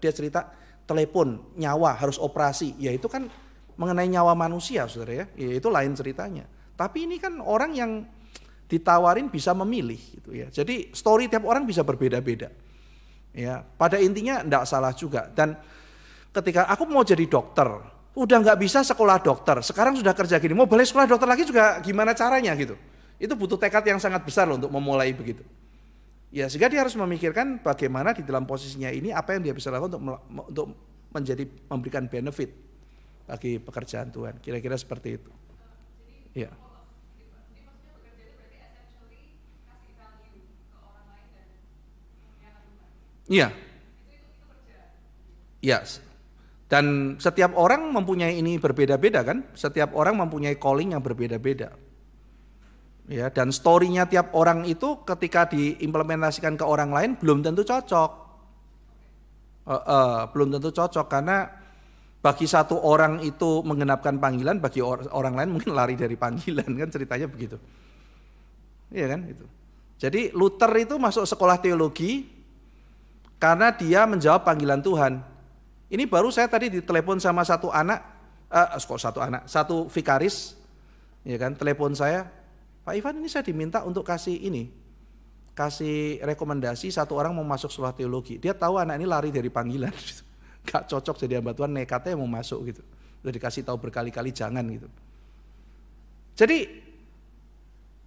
dia cerita telepon nyawa harus operasi ya itu kan mengenai nyawa manusia saudara ya, ya itu lain ceritanya tapi ini kan orang yang ditawarin bisa memilih gitu ya. Jadi story tiap orang bisa berbeda-beda. Ya, pada intinya enggak salah juga dan ketika aku mau jadi dokter, udah nggak bisa sekolah dokter, sekarang sudah kerja gini, mau balik sekolah dokter lagi juga gimana caranya gitu. Itu butuh tekad yang sangat besar loh untuk memulai begitu. Ya, sehingga dia harus memikirkan bagaimana di dalam posisinya ini apa yang dia bisa lakukan untuk untuk menjadi memberikan benefit bagi pekerjaan Tuhan. Kira-kira seperti itu. Ya. Iya. Ya. Dan setiap orang mempunyai ini berbeda-beda kan? Setiap orang mempunyai calling yang berbeda-beda. Ya, dan story-nya tiap orang itu ketika diimplementasikan ke orang lain belum tentu cocok. Uh, uh, belum tentu cocok karena bagi satu orang itu menggenapkan panggilan, bagi or orang lain mungkin lari dari panggilan kan ceritanya begitu. Iya kan itu. Jadi Luther itu masuk sekolah teologi karena dia menjawab panggilan Tuhan. Ini baru saya tadi ditelepon sama satu anak, eh, kok satu anak, satu vikaris, ya kan, telepon saya, Pak Ivan ini saya diminta untuk kasih ini, kasih rekomendasi satu orang mau masuk sekolah teologi. Dia tahu anak ini lari dari panggilan, gitu. gak cocok jadi hamba Tuhan, nekatnya mau masuk gitu. Udah dikasih tahu berkali-kali jangan gitu. Jadi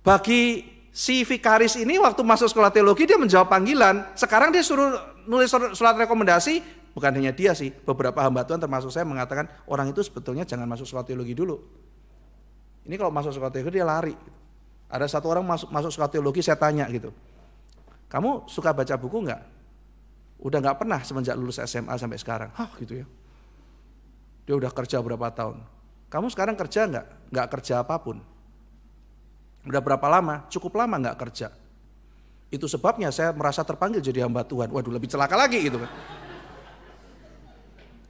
bagi si vikaris ini waktu masuk sekolah teologi dia menjawab panggilan, sekarang dia suruh nulis surat rekomendasi bukan hanya dia sih, beberapa hamba Tuhan termasuk saya mengatakan orang itu sebetulnya jangan masuk sekolah teologi dulu. Ini kalau masuk sekolah teologi dia lari. Ada satu orang masuk masuk sekolah teologi saya tanya gitu. Kamu suka baca buku nggak? Udah nggak pernah semenjak lulus SMA sampai sekarang. Hah gitu ya. Dia udah kerja berapa tahun. Kamu sekarang kerja nggak? Nggak kerja apapun. Udah berapa lama? Cukup lama nggak kerja. Itu sebabnya saya merasa terpanggil jadi hamba Tuhan. Waduh lebih celaka lagi gitu kan.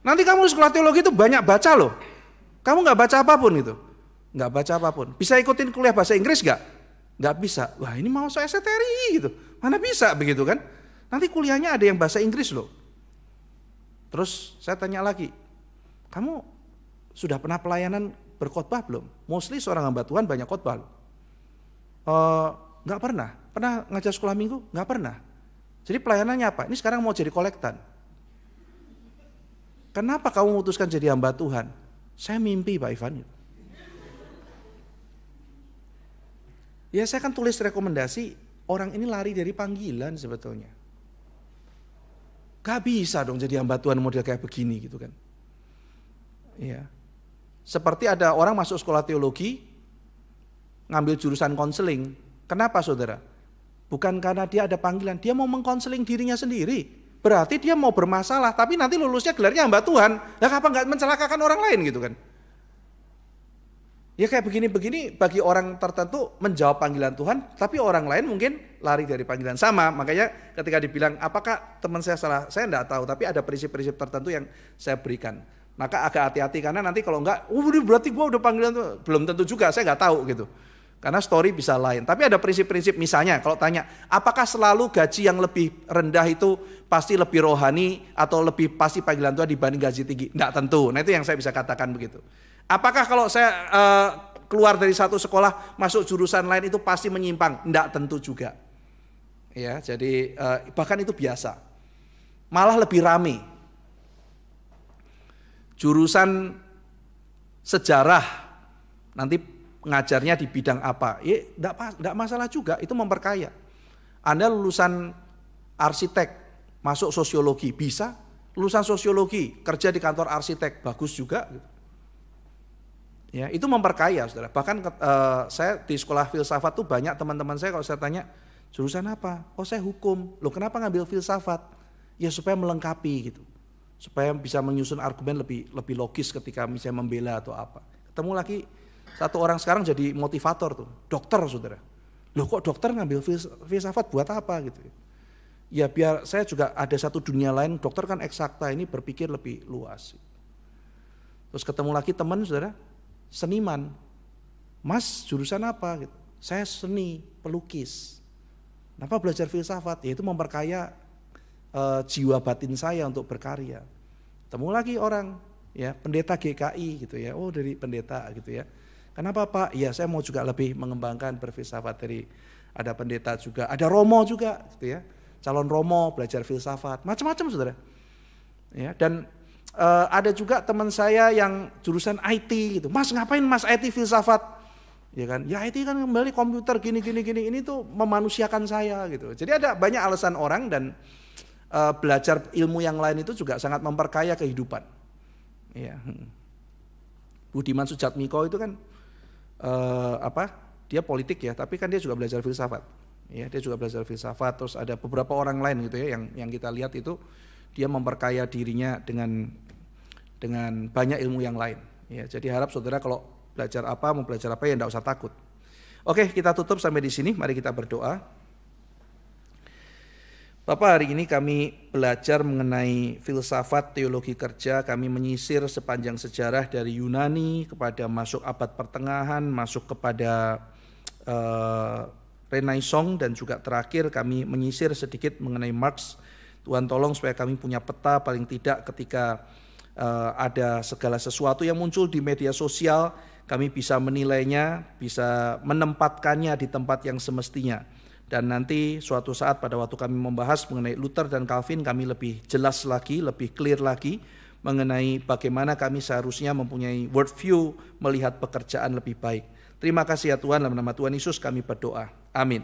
Nanti kamu di sekolah teologi itu banyak baca loh. Kamu nggak baca apapun itu. Nggak baca apapun. Bisa ikutin kuliah bahasa Inggris nggak? Nggak bisa. Wah ini mau saya seteri gitu. Mana bisa begitu kan. Nanti kuliahnya ada yang bahasa Inggris loh. Terus saya tanya lagi. Kamu sudah pernah pelayanan berkhotbah belum? Mostly seorang hamba Tuhan banyak khotbah loh. Uh, nggak pernah. Pernah ngajar sekolah minggu? Nggak pernah. Jadi pelayanannya apa? Ini sekarang mau jadi kolektan. Kenapa kamu memutuskan jadi hamba Tuhan? Saya mimpi Pak Ivan. Ya saya kan tulis rekomendasi, orang ini lari dari panggilan sebetulnya. Gak bisa dong jadi hamba Tuhan model kayak begini gitu kan. Ya. Seperti ada orang masuk sekolah teologi, ngambil jurusan konseling. Kenapa saudara? Bukan karena dia ada panggilan, dia mau mengkonseling dirinya sendiri. Berarti dia mau bermasalah, tapi nanti lulusnya gelarnya hamba Tuhan. Lah kenapa nggak mencelakakan orang lain gitu kan? Ya kayak begini-begini bagi orang tertentu menjawab panggilan Tuhan, tapi orang lain mungkin lari dari panggilan sama. Makanya ketika dibilang apakah teman saya salah, saya enggak tahu, tapi ada prinsip-prinsip tertentu yang saya berikan. Maka agak hati-hati karena nanti kalau enggak, oh berarti gua udah panggilan Tuhan. belum tentu juga, saya enggak tahu gitu. Karena story bisa lain. Tapi ada prinsip-prinsip misalnya kalau tanya, apakah selalu gaji yang lebih rendah itu pasti lebih rohani atau lebih pasti panggilan Tuhan dibanding gaji tinggi? Tidak tentu. Nah itu yang saya bisa katakan begitu. Apakah kalau saya uh, keluar dari satu sekolah masuk jurusan lain itu pasti menyimpang? Tidak tentu juga. Ya, jadi uh, bahkan itu biasa. Malah lebih rame. Jurusan sejarah nanti ngajarnya di bidang apa. Ya, tidak masalah juga, itu memperkaya. Anda lulusan arsitek, masuk sosiologi, bisa. Lulusan sosiologi, kerja di kantor arsitek, bagus juga. Gitu. Ya, itu memperkaya, saudara. Bahkan eh, saya di sekolah filsafat tuh banyak teman-teman saya kalau saya tanya, jurusan apa? Oh saya hukum. Loh kenapa ngambil filsafat? Ya supaya melengkapi gitu. Supaya bisa menyusun argumen lebih lebih logis ketika misalnya membela atau apa. Ketemu lagi satu orang sekarang jadi motivator tuh, dokter saudara. Loh kok dokter ngambil filsafat buat apa gitu. Ya? ya biar saya juga ada satu dunia lain, dokter kan eksakta ini berpikir lebih luas. Terus ketemu lagi teman saudara, seniman. Mas jurusan apa? Gitu. Saya seni, pelukis. Kenapa belajar filsafat? Ya, itu memperkaya e, jiwa batin saya untuk berkarya. Temu lagi orang, ya pendeta GKI gitu ya, oh dari pendeta gitu ya Kenapa Pak? Ya saya mau juga lebih mengembangkan berfilsafat dari ada pendeta juga, ada romo juga gitu ya. Calon romo belajar filsafat, macam-macam Saudara. Ya, dan e, ada juga teman saya yang jurusan IT gitu. Mas ngapain Mas IT filsafat? Ya kan? Ya IT kan kembali komputer gini gini gini ini tuh memanusiakan saya gitu. Jadi ada banyak alasan orang dan e, belajar ilmu yang lain itu juga sangat memperkaya kehidupan. Ya. Budiman Sujatmiko itu kan uh, apa dia politik ya, tapi kan dia juga belajar filsafat. Ya, dia juga belajar filsafat. Terus ada beberapa orang lain gitu ya yang yang kita lihat itu dia memperkaya dirinya dengan dengan banyak ilmu yang lain. Ya, jadi harap saudara kalau belajar apa, mau belajar apa ya tidak usah takut. Oke, kita tutup sampai di sini. Mari kita berdoa. Bapak hari ini kami belajar mengenai filsafat teologi kerja, kami menyisir sepanjang sejarah dari Yunani kepada masuk abad pertengahan, masuk kepada uh, Renaissance dan juga terakhir kami menyisir sedikit mengenai Marx. Tuhan tolong supaya kami punya peta paling tidak ketika uh, ada segala sesuatu yang muncul di media sosial, kami bisa menilainya, bisa menempatkannya di tempat yang semestinya. Dan nanti suatu saat pada waktu kami membahas mengenai Luther dan Calvin, kami lebih jelas lagi, lebih clear lagi mengenai bagaimana kami seharusnya mempunyai world view melihat pekerjaan lebih baik. Terima kasih ya Tuhan, dalam nama Tuhan Yesus kami berdoa. Amin.